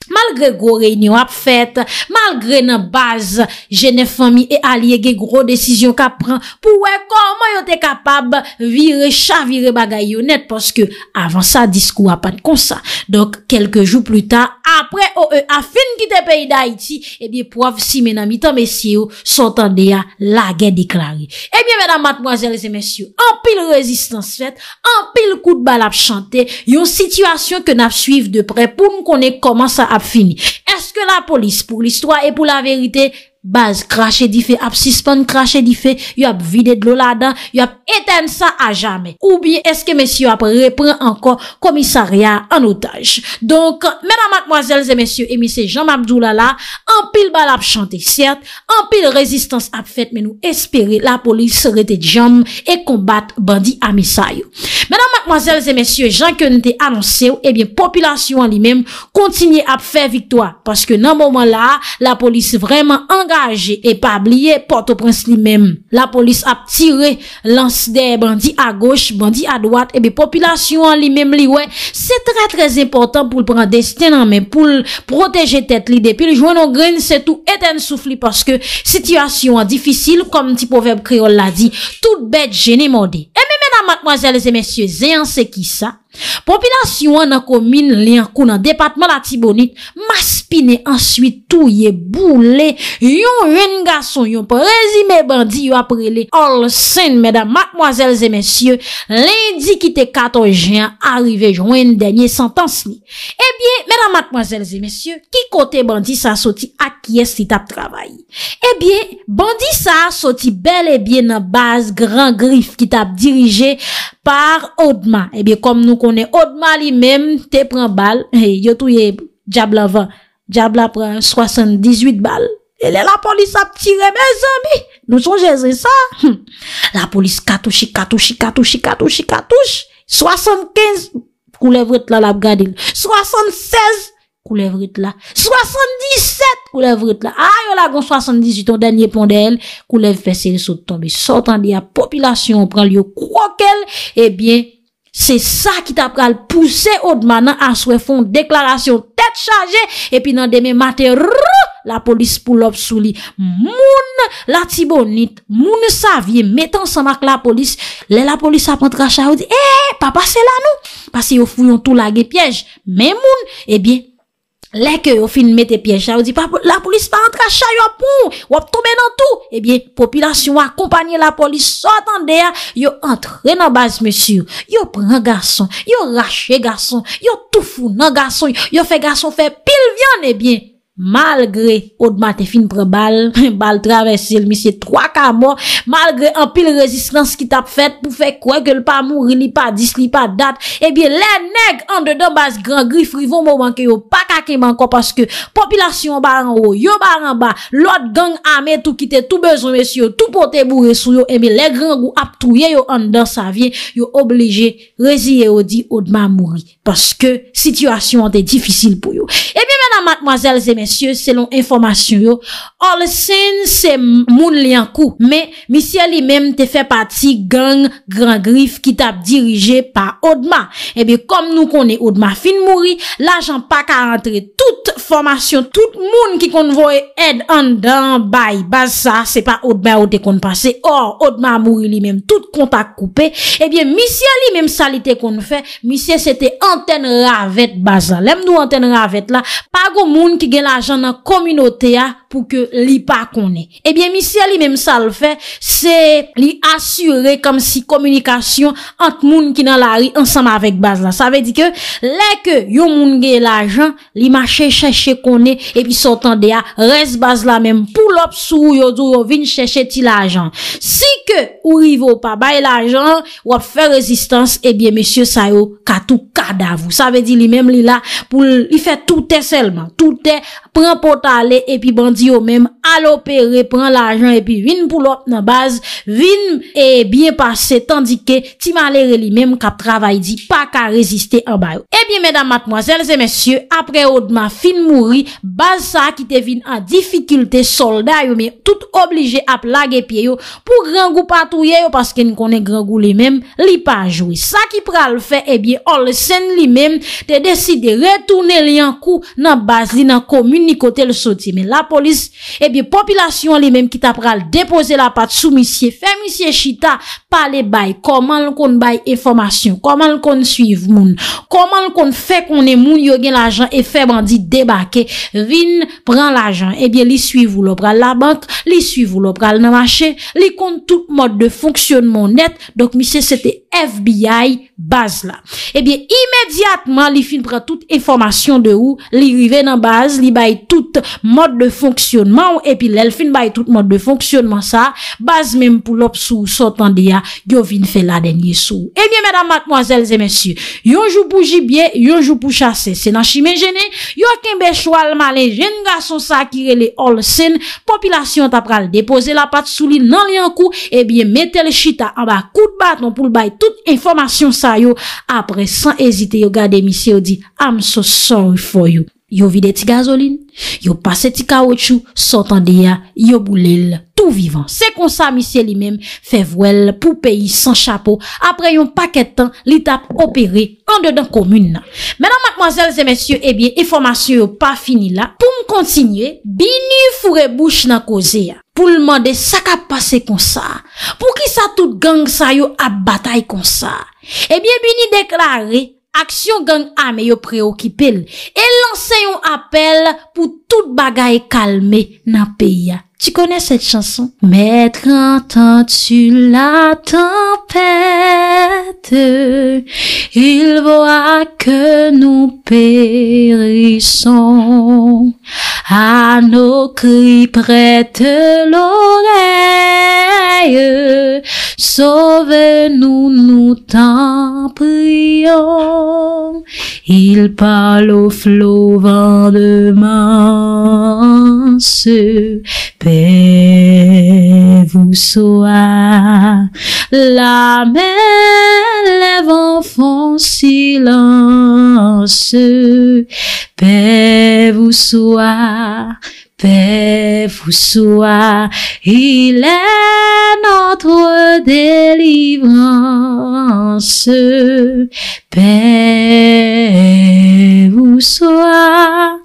Malgre gwo reynyon ap fet, malgre nan baz, jene fomi e aliege gwo desisyon ka pran pou wey koman yo te kapab vire chavire bagay yonet poske avan sa diskou apan konsa. Donk, kelke jou plu ta, apre o e afin ki te peyi da iti, ebye eh pov si mena mitan mesye yo, sotan deya la gen deklari. Ebye eh mena matmoazel se mesye yo, an pil rezistans fet, an pil kout bal ap chante, yon situasyon ke nap suiv de pre pou m konen koman sa ap fini. Est-ce que la police, pour l'histoire et pour la vérité, baz krashe di fe ap sispon krashe di fe yop vide dlo la dan yop eten sa a jame ou bi eske mesye ap repren anko komisarya an otaj donk mena makmoazelze mesye emise janm abdou lala anpil bal ap chante cert anpil rezistans ap fet menou espere la polis rete jam e kombat bandi amisayou mena makmoazelze mesye janke nte anonsew ebyen eh popilasyon li mem kontinye ap fe viktoa paske nan moman la la polis vreman anga Aje epab liye, porto prins li mem. La polis ap tire, lans de bandi a goch, bandi a doat. Ebe, populasyon li mem li we. Se tre tre importan pou l pran destenan men. Pou l proteje tet li depil. Jwen ou gren, se tou eten soufli. Paske, sityasyon an difisil. Kom ti poveb kriol la di. Tout bet jene morde. Ebe, mena matmazel e mesye, zeyan se ki sa? Popilasyon nan komine li an kou nan depatman la tibonit Maspine answit touye boule Yon yon gason yon prezime bandi yon aprele Olsen medan matmoazelze mesye Lendi kite kato jen Arrive jwen denye santansmi E bie medan matmoazelze mesye Ki kote bandi sa soti akye si tap travayi E eh bie bandi sa soti bel e bie nan baz Gran grif ki tap dirije par Odma. Eh bien, comme nous connaissons Odma lui-même, te prend balle, et yo touye avant. prend 78 balles. Et la police a tiré, mes amis. Nous sommes ça. Hum. La police katouche, katouche, katouche, katouche, katouche. 75, couleurs là, la 76 koulev rite ah, la, 77, koulev rite la, ayon lagon 78, yon denye pondel, koulev fesele, sotan di a popilasyon, pran liyo krokel, e eh bien, se sa ki ta pral, puse odmanan, aswe fon, deklarasyon, tet chaje, epi nan deme mater, la polis pou lop sou li, moun, la tibonit, moun sa vie, metan san mak la polis, le la polis ap rentra chayou, e, pa pase la nou, pase yo fuyon tou la ge pyej, men moun, e bien, Lè kè yo fin mette piè chè, yo di pa, la polis pa antre chè yo pou, wop tobe nan tou, ebyen, populasyon wak kompanyen la polis, sotan deya, yo antre nan baz mèsyou, yo pren gason, yo rache gason, yo toufou nan gason, yo fè gason fè pil vyon, ebyen. Eh Malgre odman te fin pre bal Bal travesil misye 3 ka mor Malgre an pil rezistans ki tap fet Pou fe kwen ke l pa mouri Li pa dis, li pa dat Ebi le neg ande dan bas gran gri frivon Mou manke yo, pa kake manko Paske popilasyon ba ran ro Yo ba ran eh ba, lot gang ame Tou kite, tou bezon mesyo, tou pote bou resuyo Ebi le gran go aptouye yo andan savye Yo oblije rezile Odi odman mouri Paske sityasyon te difisil pou yo Ebi menan matmazel zeme monsye selon informasyon Olsen se moun li an kou me misye li men te fe pati gang gran grif ki tap dirije pa odman eh ebe kom nou konen odman fin mouri la jan pak a rentre tout formasyon tout moun ki kon voe ed an dan bay ba sa se pa odman ou te kon pase or odman mouri li men tout kontak koupe ebe eh misye li men salite kon fe misye se te anten ravet ba sa lem nou anten ravet la pa go moun ki gen la Ajan nan kominote ya pou ke li pa kone. Ebyen eh misye li menm sa l fe, se li asyure kom si komunikasyon ant moun ki nan la ri ansama vek baz la. Sa ve di ke, le ke yo moun ge la jan, li ma che che che kone, e pi son tan de ya, res baz la menm pou lop sou yo do yo vin cheche ti la jan. Si ke ou li vo pa bay la jan, wop fe rezistans, ebyen eh misye sa yo katou kada vou. Sa ve di li menm li la pou, li fe toute selman, toute, Pren potale e pi bandi yo menm Alo pere, pren l'ajan e pi vin pou lot nan baz Vin e biye pase Tandike ti malere li menm Kap travay di, pa ka reziste an bayou E biye medan matmoazelze mesye Apre odman fin mouri Baz sa ki te vin an difikulte solda yo Me tout oblige ap lag e piye yo Pou grangou patouye yo Paske ni konen grangou li menm Li pa joui Sa ki pral fe e eh biye Olsen li menm Te deside retoune li an kou Nan baz li nan komi ni kote le soti. Me la polis, e bie, popilasyon li menm ki ta pral depose la pat sou misye, fe misye chita pa le bay. Koman l kon bay e formasyon? Koman l kon suiv moun? Koman l kon fe kon e moun yo gen la jan e fe bandi debake? Vin, pran la jan. E bie, li suiv ou lo pral la bank, li suiv ou lo pral nan mashe, li kon tout mod de fonksyonmon net. Dok misye, sete FBI baz la. E bie, imediatman li fin pral tout e formasyon de ou, li riven nan baz, li bay tout mode de fonksyonman epi lèl fin bay tout mode de fonksyonman sa, baz mèm pou lop sou sotan de ya, gyovin fè la denye sou ebyen eh mèdam makmwazèl zè mèsy yonjou pou jibye, yonjou pou chase senan chi mèjene, yonjen bechou al malè, jen nga son sa kire le ol sen, popilasyon tapral depose la pat sou li nan li an kou ebyen eh mètèl chita an ba kout baton pou l bay tout informasyon sa yo, apre san ezite yo gade misye ou di, am so son for you Yo vide ti gazolin, yo pase ti kaoutchou, sotan deya, yo boulel, tou vivan. Se konsa misye li mem, fevwel pou peyi san chapo, apre yon paketan, li tap opere, kande dan komune nan. Menan, mademoiselles et messieurs, ebien, eh informasyon yo pa fini la. Pou m kontinye, bi ni fure bouch nan koze ya. Pou l'mande sakap pase konsa, pou ki sa tout gang sa yo ap batay konsa, ebien, eh bi ni deklari, Aksyon gen ame yo preokipil. E lanseyon apel pou tout bagay kalme na peya. Ti konen set chanson? Metran tan su la tempete, il vwa ke nou perison. A nou kri prete l'onè, sauvez sauve-nous, nous t'en prions. Il parle au flot vent de Père vous soit. La mer lève en fond silence, Paix vous soit paix vous soit. Il est notre délivrance. Paix vous soit.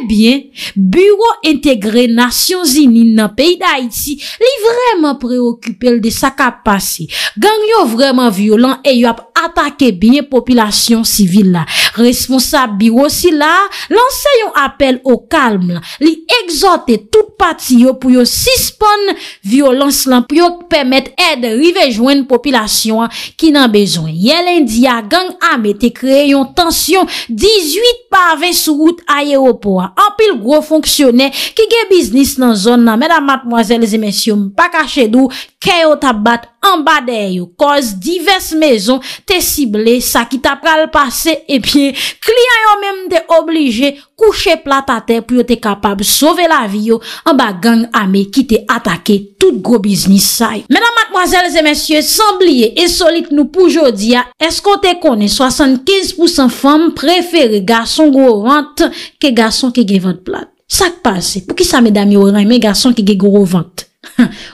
Eh bien, Buro Integre Nasyon Zini nan peyi da iti li vreman preokupel de sa kapasi. Gang yo vreman violent e yo ap atake binye populasyon sivil la. Responsab biro si la lanse yon apel o kalm la. Li egzote tout pati yo pou yo sispon violans lan pou yo pemet e de rivejwen populasyon ki nan bezon. Ye lendi ya gang ame te kre yon tansyon 18 parven sou gout ayeropo an. An pil go. Gwo fonksyonè ki gen biznis nan zon nan. Mèdam matmwazèl, zemensyon, mpa kache dou. kè yo ta bat an ba dey yo, koz divers mezon te sible, sa ki ta pral pase, e piye, kliyan yo menm te oblije, kouche plat a te, pou yo te kapab sove la vi yo, an ba gang ame ki te atake, tout gro biznis sa. Mè nan matmoazèles e mèsyè, sanbliye e solit nou poujodi ya, eskou te kone, 75% fèm prefere gason gro rente, ke gason ke ge vant plat. Sa k pase, pou ki sa mè dami oran, mè gason ke ge gro vant,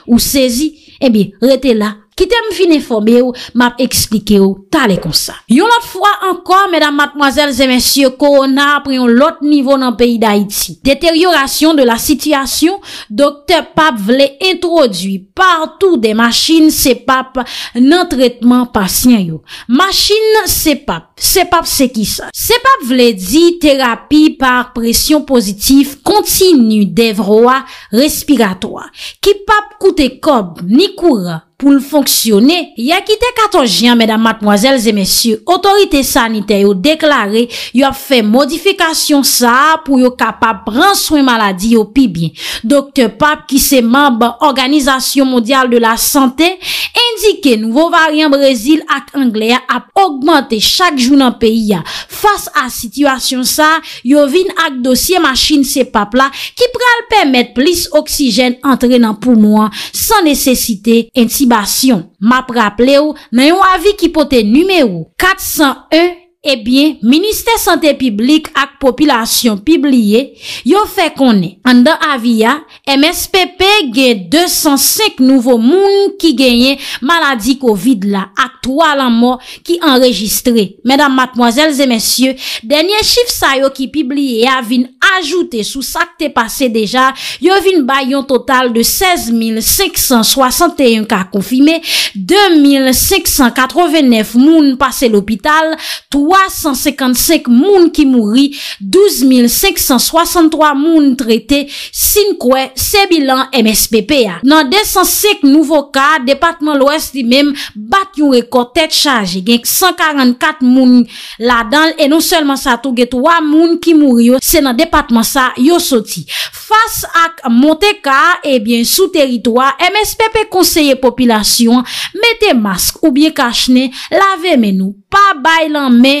ou sezi, Ebi, eh rete la, kite m fin informe ou, map explike ou, tale kon sa. Yon lot fwa ankon, medan matmoazel zemensye, korona apriyon lot nivou nan peyi da iti. Deteriorasyon de la sityasyon, doktor pap vle introdwi partou de machine sepap nan tretman pasyen yo. Machine sepap. Se pap se ki sa? Se pap vle di terapi par presyon pozitif kontinu devroa respiratoa. Ki pap koute kob ni koura pou l'fonksyone. Ya kite 14 jan, medan matmoazelze mesyur, otorite sanite yo deklare yo fe modifikasyon sa pou yo kapap pranswen maladi yo pi bin. Dokte pap ki se mab Organizasyon Mondial de la Santé indike nouvo variant brezil ak anglè ap augmente chak jou nan peyi ya. Fas a situasyon sa, yo vin ak dosye ma chine se pap la ki pral pèmèd plis oksijen antrenan pou moun san nesesite intibasyon. Ma praple ou, nan yon avi ki poten numè ou 400E Ebyen, eh Ministè Santè Piblik ak Popilasyon Pibliye yo fè konè. Andan avya, MSPP gen 205 nouvo moun ki genye maladi COVID la ak 3 lan mò ki enregistre. Mèdam matmoazèl zè mèsyè, denye chif sa yo ki Pibliye ya vin ajoute sou sakte pase deja, yo vin bayon total de 16.561 ka konfime, 2.689 moun pase l'opital, 355 moun ki mouri 12563 moun trete sin kwe se bilan MSPP ya nan 205 nouvo ka depatman lwes li mem bat yon rekord tet chaje genk 144 moun la dal e nou selman sa touget 3 moun ki mouri yo se nan depatman sa yo soti fas ak monte ka ebyen eh sou teritwa MSPP konseye popilasyon mete mask oubyen kachne lave men nou pa bay lan men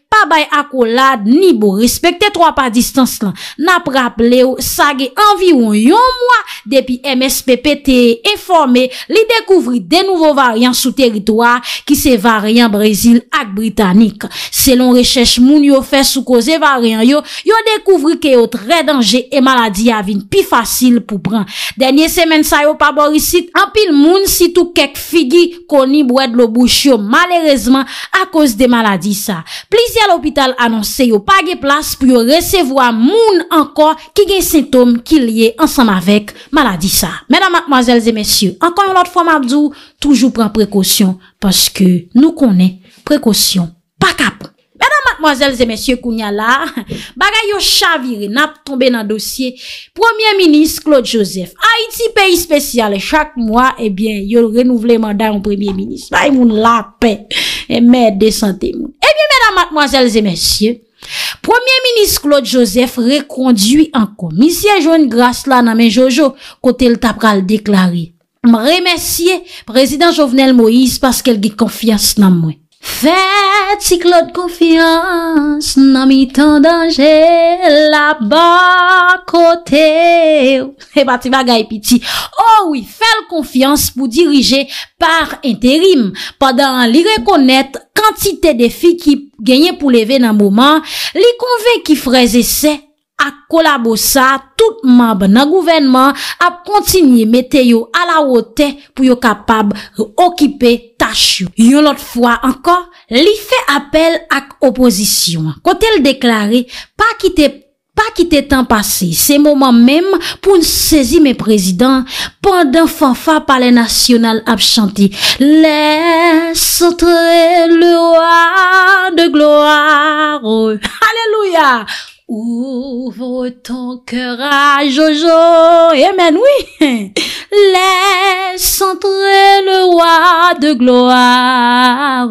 pa bay akolad, ni bo respekte 3 pa distans lan. Nap rap le ou, sa ge anvi ou yon mwa, depi MSPPT e formé, li dekouvri de nouvo varyan sou teritoar ki se varyan Brezil ak Britanik. Selon rechèche moun yo fè sou koze varyan yo, yo dekouvri ke yo tre denje e maladi avin pi fasil pou pran. Denye semen sa yo pa bori sit anpil moun sit ou kek figi koni bwèd lo bouch yo malerezman a koz de maladi sa. L'hôpital anonse yo page plas pou yo resevo a moun ankor ki gen sintom ki liye ansam avek maladi sa. Menan, mademoiselles et messieurs, ankon yon lot fwa mabzou, toujou pren prekosyon paske nou konen prekosyon pakap. mademoiselles et messieurs kounia la, bagay yo chavire, nap tombe nan dosye, premier ministre Claude Joseph, Haiti, peyi spesyal, chak mwa, ebyen, eh yo renouvle manda yon premier ministre. Ebyen, eh, eh mademoiselles et messieurs, premier ministre Claude Joseph, rekondui anko, misye joun grasse la nan men Jojo, kote l tapra l deklari. Mre mesye, prezident Jovenel Moïse, paske l git konfias nan mwen. Fèd si klòd konfians nan mi tan danjè la ba kote. E pati bagay piti. Oh Ou wè fèl konfians pou dirije par enterim. Padan li rekonèt kantite defi ki genye pou leve nan mouman. Li konve ki freze se. ak kolabo sa tout mab nan gouvenman ap kontinye mete yo ala wote pou yo kapab reokipe tach yo. Yon lot fwa ankon, li fe apel ak opozisyon. Kotel deklare, pa kite tan pase, se mouman mem pou nsezi me prezident, pandan fanfan pale nasyonal ap chanti, le sotre le wane de gloar. Aleluya! Ouvre ton cœur à Jojo. Amen, oui. Laisse entrer le roi de gloire.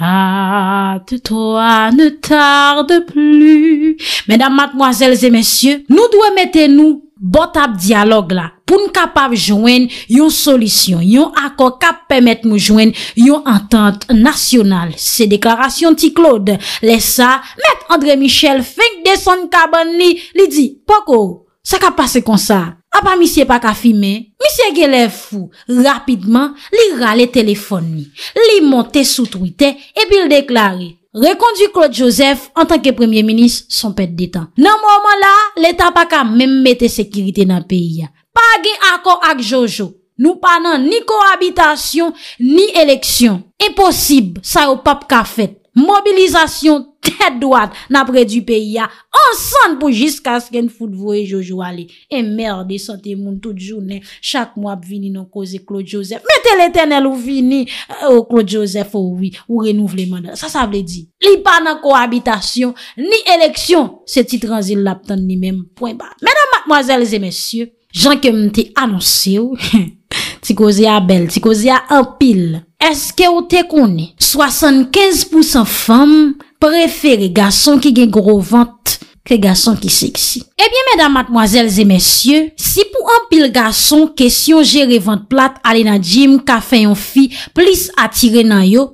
Ah, toi ne tarde plus. Mesdames, mademoiselles et messieurs, nous doit mettre nous Bot ap diyalog la, pou n kapav jwen yon solisyon, yon akon kap pemet mou jwen yon entente nasyonal. Se deklarasyon ti Claude, lesa, met Andre Michel fèk de son kabani, li di, poko, sa kap pase konsa. A pa misye pak afime, misye gelè fou, rapidman li rale telefon mi, li monte sou truite e bil deklare. Rekondu Claude Joseph an tanke premier minis son pet d'Etat. Nan mouman la, l'Etat pa ka menmete sekirite nan peyi ya. Pa gen akor ak Jojo. Nou panan ni koabitasyon, ni eleksyon. E posib sa ou pap ka fet. Mobilizasyon touche. Tedouad nan pre du peyi ya, ansan pou jiska sken foute vouye jojou ale. E merde, sante moun tout jounen, chak mwap vini nan koze Claude Joseph. Metel etenel ou vini, euh, ou oh, Claude Joseph oh, ou renouvleman. Sa sa vle di. Li pa nan koabitasyon, ni eleksyon, se titran zil laptan ni menm pouen ba. Menan, mademoiselles et messieurs, jan ke mte anonsi ou, oh. ti koze a bel, ti koze a apil, eske ou te koni, 75% fom mwen, Prefere gason ki gen gro vante Ke gason ki seksi Ebyen medan matmoazel zemensye Si pou anpil gason Ke si yo jere vante plate Ale nan jim, kafe yon fi Plis atire nan yo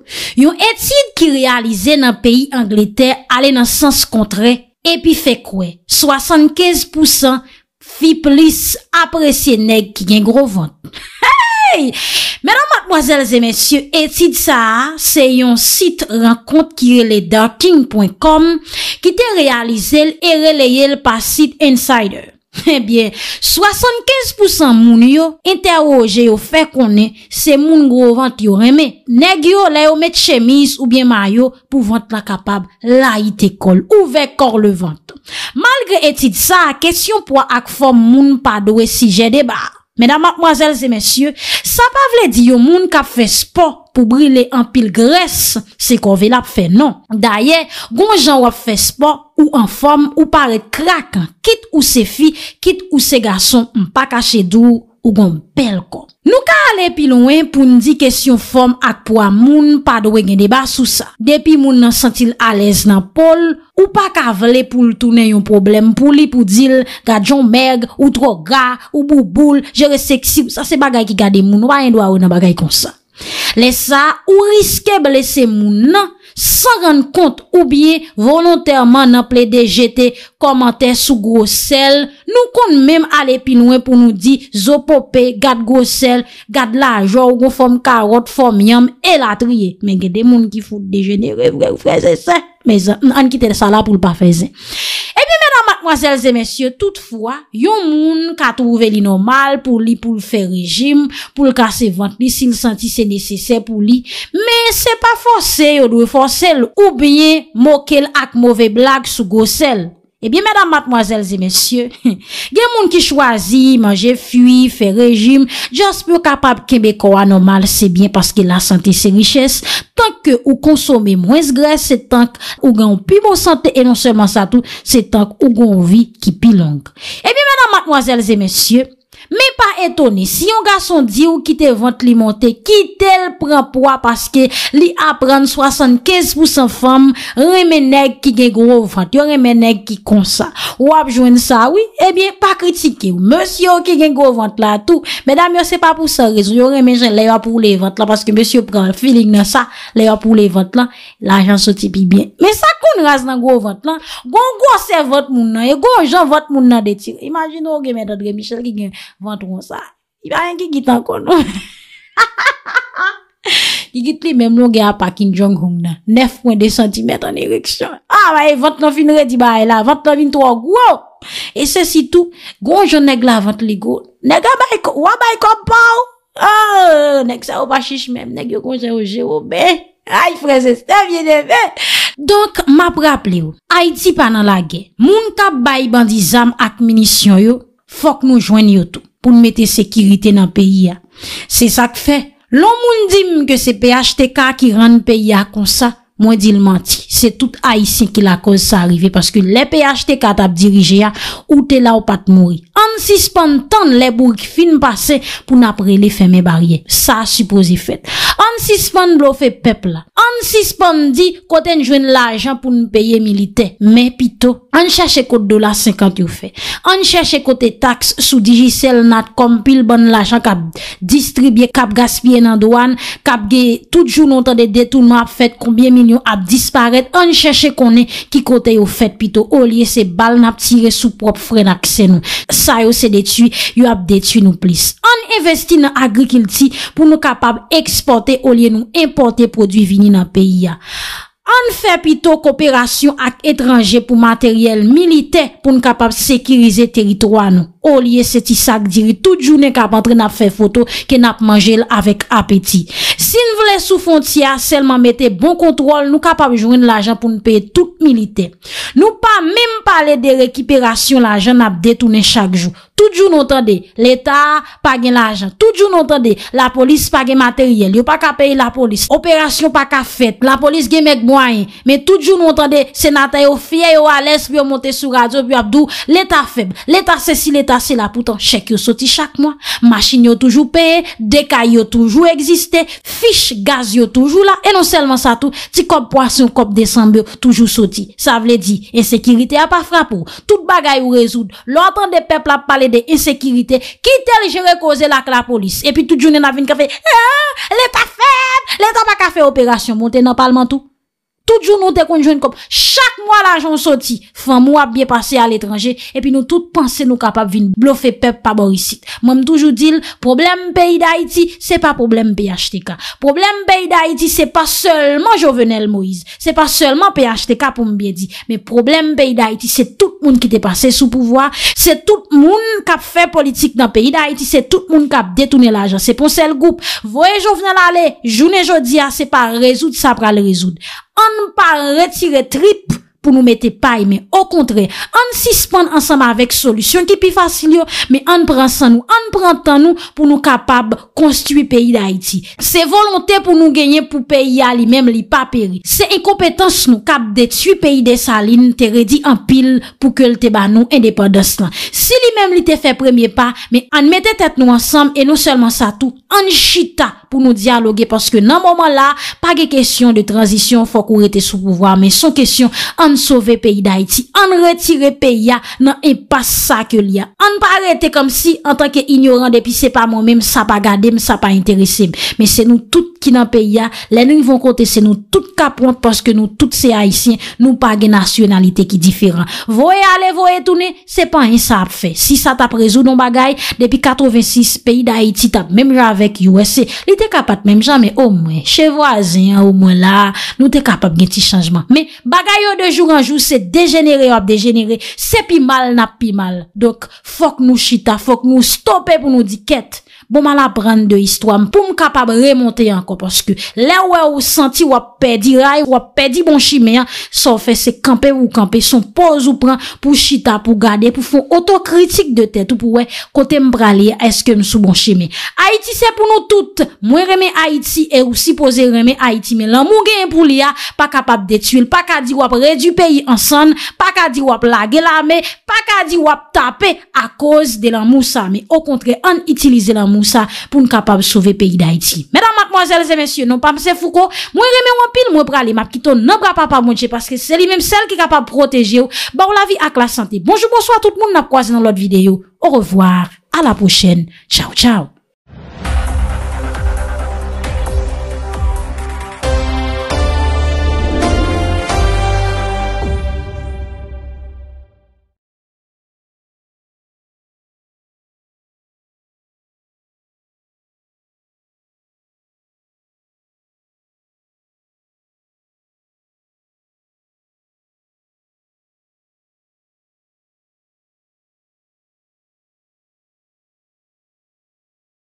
Yon etid ki realize nan peyi Angleterre ale nan sens kontre Epi fe kwe 75% fi plis Aprese neg ki gen gro vante Ha! Mè nan matboazèl zè mèsyè, etid sa, se yon sit renkontkireledarting.com ki te realizèl e releyèl pa sit Insider. Mè bie, 75% moun yo interwoje yo fè konè se moun gro vant yo remè. Neg yo la yo met chemise ou bien mayo pou vant la kapab la ite kol ou vek kor le vant. Malgre etid sa, kesyon pou ak fòm moun pa doè si jè deba. Medan matmwazelze mensyye, sa pa vle di yo moun ka fespo pou brile an pil gres, se kon vle ap fè non. Da ye, goun jan wap fespo ou an fom ou pare krak, kit ou se fi, kit ou se gason, mpa kache doun. Ou gwen pel kon. Nou ka ale pilonwen pou ndi kesyon form akpwa moun pa do we gen deba sou sa. Depi moun nan sentil alez nan pol, ou pa ka vle pou l toune yon problem pou li pou dil, ga djon merg, ou tro ga, ou bou bou, jere seksi, sa se bagay ki gade moun, wanyen do a ou nan bagay kon sa. Lesa, ou riske blese moun nan, San ren kont oubiye Volontèrman nan ple de jete Komante sou gros sel Nou kon menm ale pinouen pou nou di Zo popè, gad gros sel Gad la jò ou gon fòm karot Fòm yam, el atriye Men gen de moun ki fòm dejenè Mè an kite de sa la pou l pa fè zè E pi Mademoiselles et messieurs, toutefois, yon moun kat prouve li normal pou li pou l fè rejim, pou l kase vent li si l senti se nesesè pou li, me se pa fonse yo dwe fonse l oubyè mokèl ak mowè blag sou gosèl. E eh bi menam matmoazel zemensye, gen moun ki chwazi, manje fwi, fe rejim, jans pou kapab kembe kwa normal, se bien paske la sante se riches, tank ke ou konsome mwens gres, se tank ou gen ou pi bon sante, e non seman sa tout, se tank ou gen ou vi ki pi long. E eh bi menam matmoazel zemensye. Me pa etone, si yon gason di ou ki te vante li monte, ki tel pren po a paske li apren 75% fom, yon reme neg ki gen gro vante. Yon reme neg ki kon sa. Ou ap jwen sa, oui, ebyen, eh pa kritike ou. Monsiyo ki gen gro vante la, tou, medam yo se pa pou sa rezon, yon reme gen lewa pou le vante la, paske monsiyo pren filig nan sa, lewa pou le vante la, la jan se tipi bien. Me sak! Nou rase nan gwo vot lan Gon gwo se vot moun nan E gwo jan vot moun nan detir Imagin nou gen met adre michel ki gen vot moun sa Iba yon ki git an kon nou Ha ha ha ha Ki git li men moun gen apakin jon goun nan 9.2 cm an ereksyon Ha baye vot nan fin redi baye la Vot nan 23 gwo E se si tou Gon jan neg la vot li gwo Neg a baye kompaw Haa Neg se ou pa chiche men Neg yo kon se ou je ou be Hay frese se te vye de be Haa Donk, map raple yo, Haiti pa nan la gen, moun ka bay bandizam ak minisyon yo, fok nou jwen yo tou pou mwete sekirite nan peyi ya. Se sak fe, loun moun dim ke se pey achete ka ki ran peyi ya konsa. Mwen di l manti. Se tout aisyen ki la koz sa arrive. Paske le peyache te katap dirije ya. Ou te la ou pat mouri. An sispon tan le bourg fin pase. Poun apre le feme barye. Sa suposi fet. An sispon blofe pepla. An sispon di kote njwen la ajan pou npeye milite. Me pito. An chache kote dola 50 yon fe. An chache kote taks sou dijisel nat kompil bon la ajan. Kap distribye. Kap gaspye nan doan. Kap ge tout joun ontande detounman ap fet. Koubyen mili. ap disparet an cheshe konen ki kote yo fet pito olye se bal nap tire sou prop frena kse nou sa yo se detu yo ap detu nou plis an investi nan agrikilti pou nou kapab eksporte olye nou importe prodwi vini nan peyi ya an fe pito kooperasyon ak etranje pou materyel milite pou nou kapab sekirize teritro an nou O liye seti sak diri Tout jounen kap antre nap fe foto Ke nap manjel avek apeti Sin vle sou fon tia Selman mette bon kontrol Nou kap ap jounen l'ajan pou nou peye tout milite Nou pa menm pale de rekiperasyon L'ajan nap detounen chak jou Tout jounen ontande L'eta page l'ajan Tout jounen ontande La polis page materyel Yo pa ka peye la polis Operasyon pa ka fet La polis gemek mwanyen Men tout jounen ontande Senata yo fye yo ales Pyo monte sou radyo Pyo abdou L'eta feb L'eta se si l'eta La se la poutan, chèk yo soti chak mwa. Machin yo toujou peye, dekaye yo toujou egziste, fich gaz yo toujou non la. E non selman sa tou, ti kop pwasyon, kop desambe, toujou soti. Sa vle di, ensekirite a pa fra pou. Tout bagay ou rezoud, lontan de pep la pale de ensekirite, ki tel je rekoze la k la polis. E pi tout jounen avin ka fe, le pa feb, le ta pa ka fe operasyon, monte nan palman tou. Tout joun nou te konjoun kop, chak mwa la joun soti, fwa mwap biye pase al etranje, epi nou tout panse nou kapap vin blofe pep pa borisit. Mwen m toujou dil, problem peyi da iti, se pa problem peyi achte ka. Problem peyi da iti, se pa selman jovenel moiz, se pa selman peyi achte ah, ka pou m biye di. Me problem peyi da iti, se tout moun ki te pase sou pouvoa, se tout moun kap fe politik nan peyi da iti, se tout moun kap detounel ajan, se pon sel goup, voye jovenel ale, joun e jodia, se pa rezoud sa pra le rezoud. An pa retire trip pou nou mette pay men. O kontre, an sispande ansamba avek solusyon ki pi fasil yo, men an pran san nou, an pran tan nou pou nou kapab konstiwi peyi da iti. Se volonte pou nou genye pou peyi ya li men li pa peri. Se enkompetans nou kap deti peyi de sa lin te redi an pil pou ke l te ban nou non en depa dos lan. Si li men li te fe premye pa, men an mette tet nou ansamba e nou selman sa tou, an chita. pou nou diyaloge, paske nan mouman la, pa ge kestyon de tranzysyon, fok ou rete sou pouvoar, men son kestyon, an sove peyi da iti, an retire peyi ya, nan en pa sa ke liya, an pa rete kom si, an tanke ignoran, depi se pa moun men, sa pa gade, sa pa interese, men se nou tout ki nan peyi ya, len nou yon voun kote, se nou tout ka pront, paske nou tout se haisyen, nou pa ge nasyonalite ki diferan, voye ale, voye toune, se pan en sa ap fe, si sa ta prezou don bagay, depi 86 peyi da iti, nou te kapat menm jan, men ou mwen, che vwazen, ou mwen la, nou te kapap gen ti chanjman, men bagay yo de joun an joun, se dejenere, hop dejenere, se pi mal, nap pi mal, dok, fok nou chita, fok nou stoppe pou nou di ket, bon ma la pran de histwa, m pou m kapab remonte anko, porske lè wè ou santi bon wap pedi ray, wap pedi bon chime, sa ou fese kampe ou kampe, son poz ou pran pou chita pou gade, pou fon otokritik de tèt ou pou wè kote m pralye eske m sou bon chime. Haiti se pou nou tout, mwen reme Haiti, e ou si pose reme Haiti, men lan moun gen pou li a, pa kapab detuil, pa kadi wap re du peyi ansan, pa kadi wap lage la me, pa kadi wap tape, a koz de lan moun sa me, o kontre, an itilize lan moun ça pour nous capable sauver pays d'Haïti. Mesdames, mademoiselles et messieurs, non pas monsieur Foucault, moi remet en pile, moi pralé, m'a quitté non papa mon Dieu parce que c'est lui même celle qui est capable de protéger bah, ou, la vie avec la santé. Bonjour, bonsoir tout le monde, n'a croisé dans l'autre vidéo. Au revoir, à la prochaine. Ciao, ciao.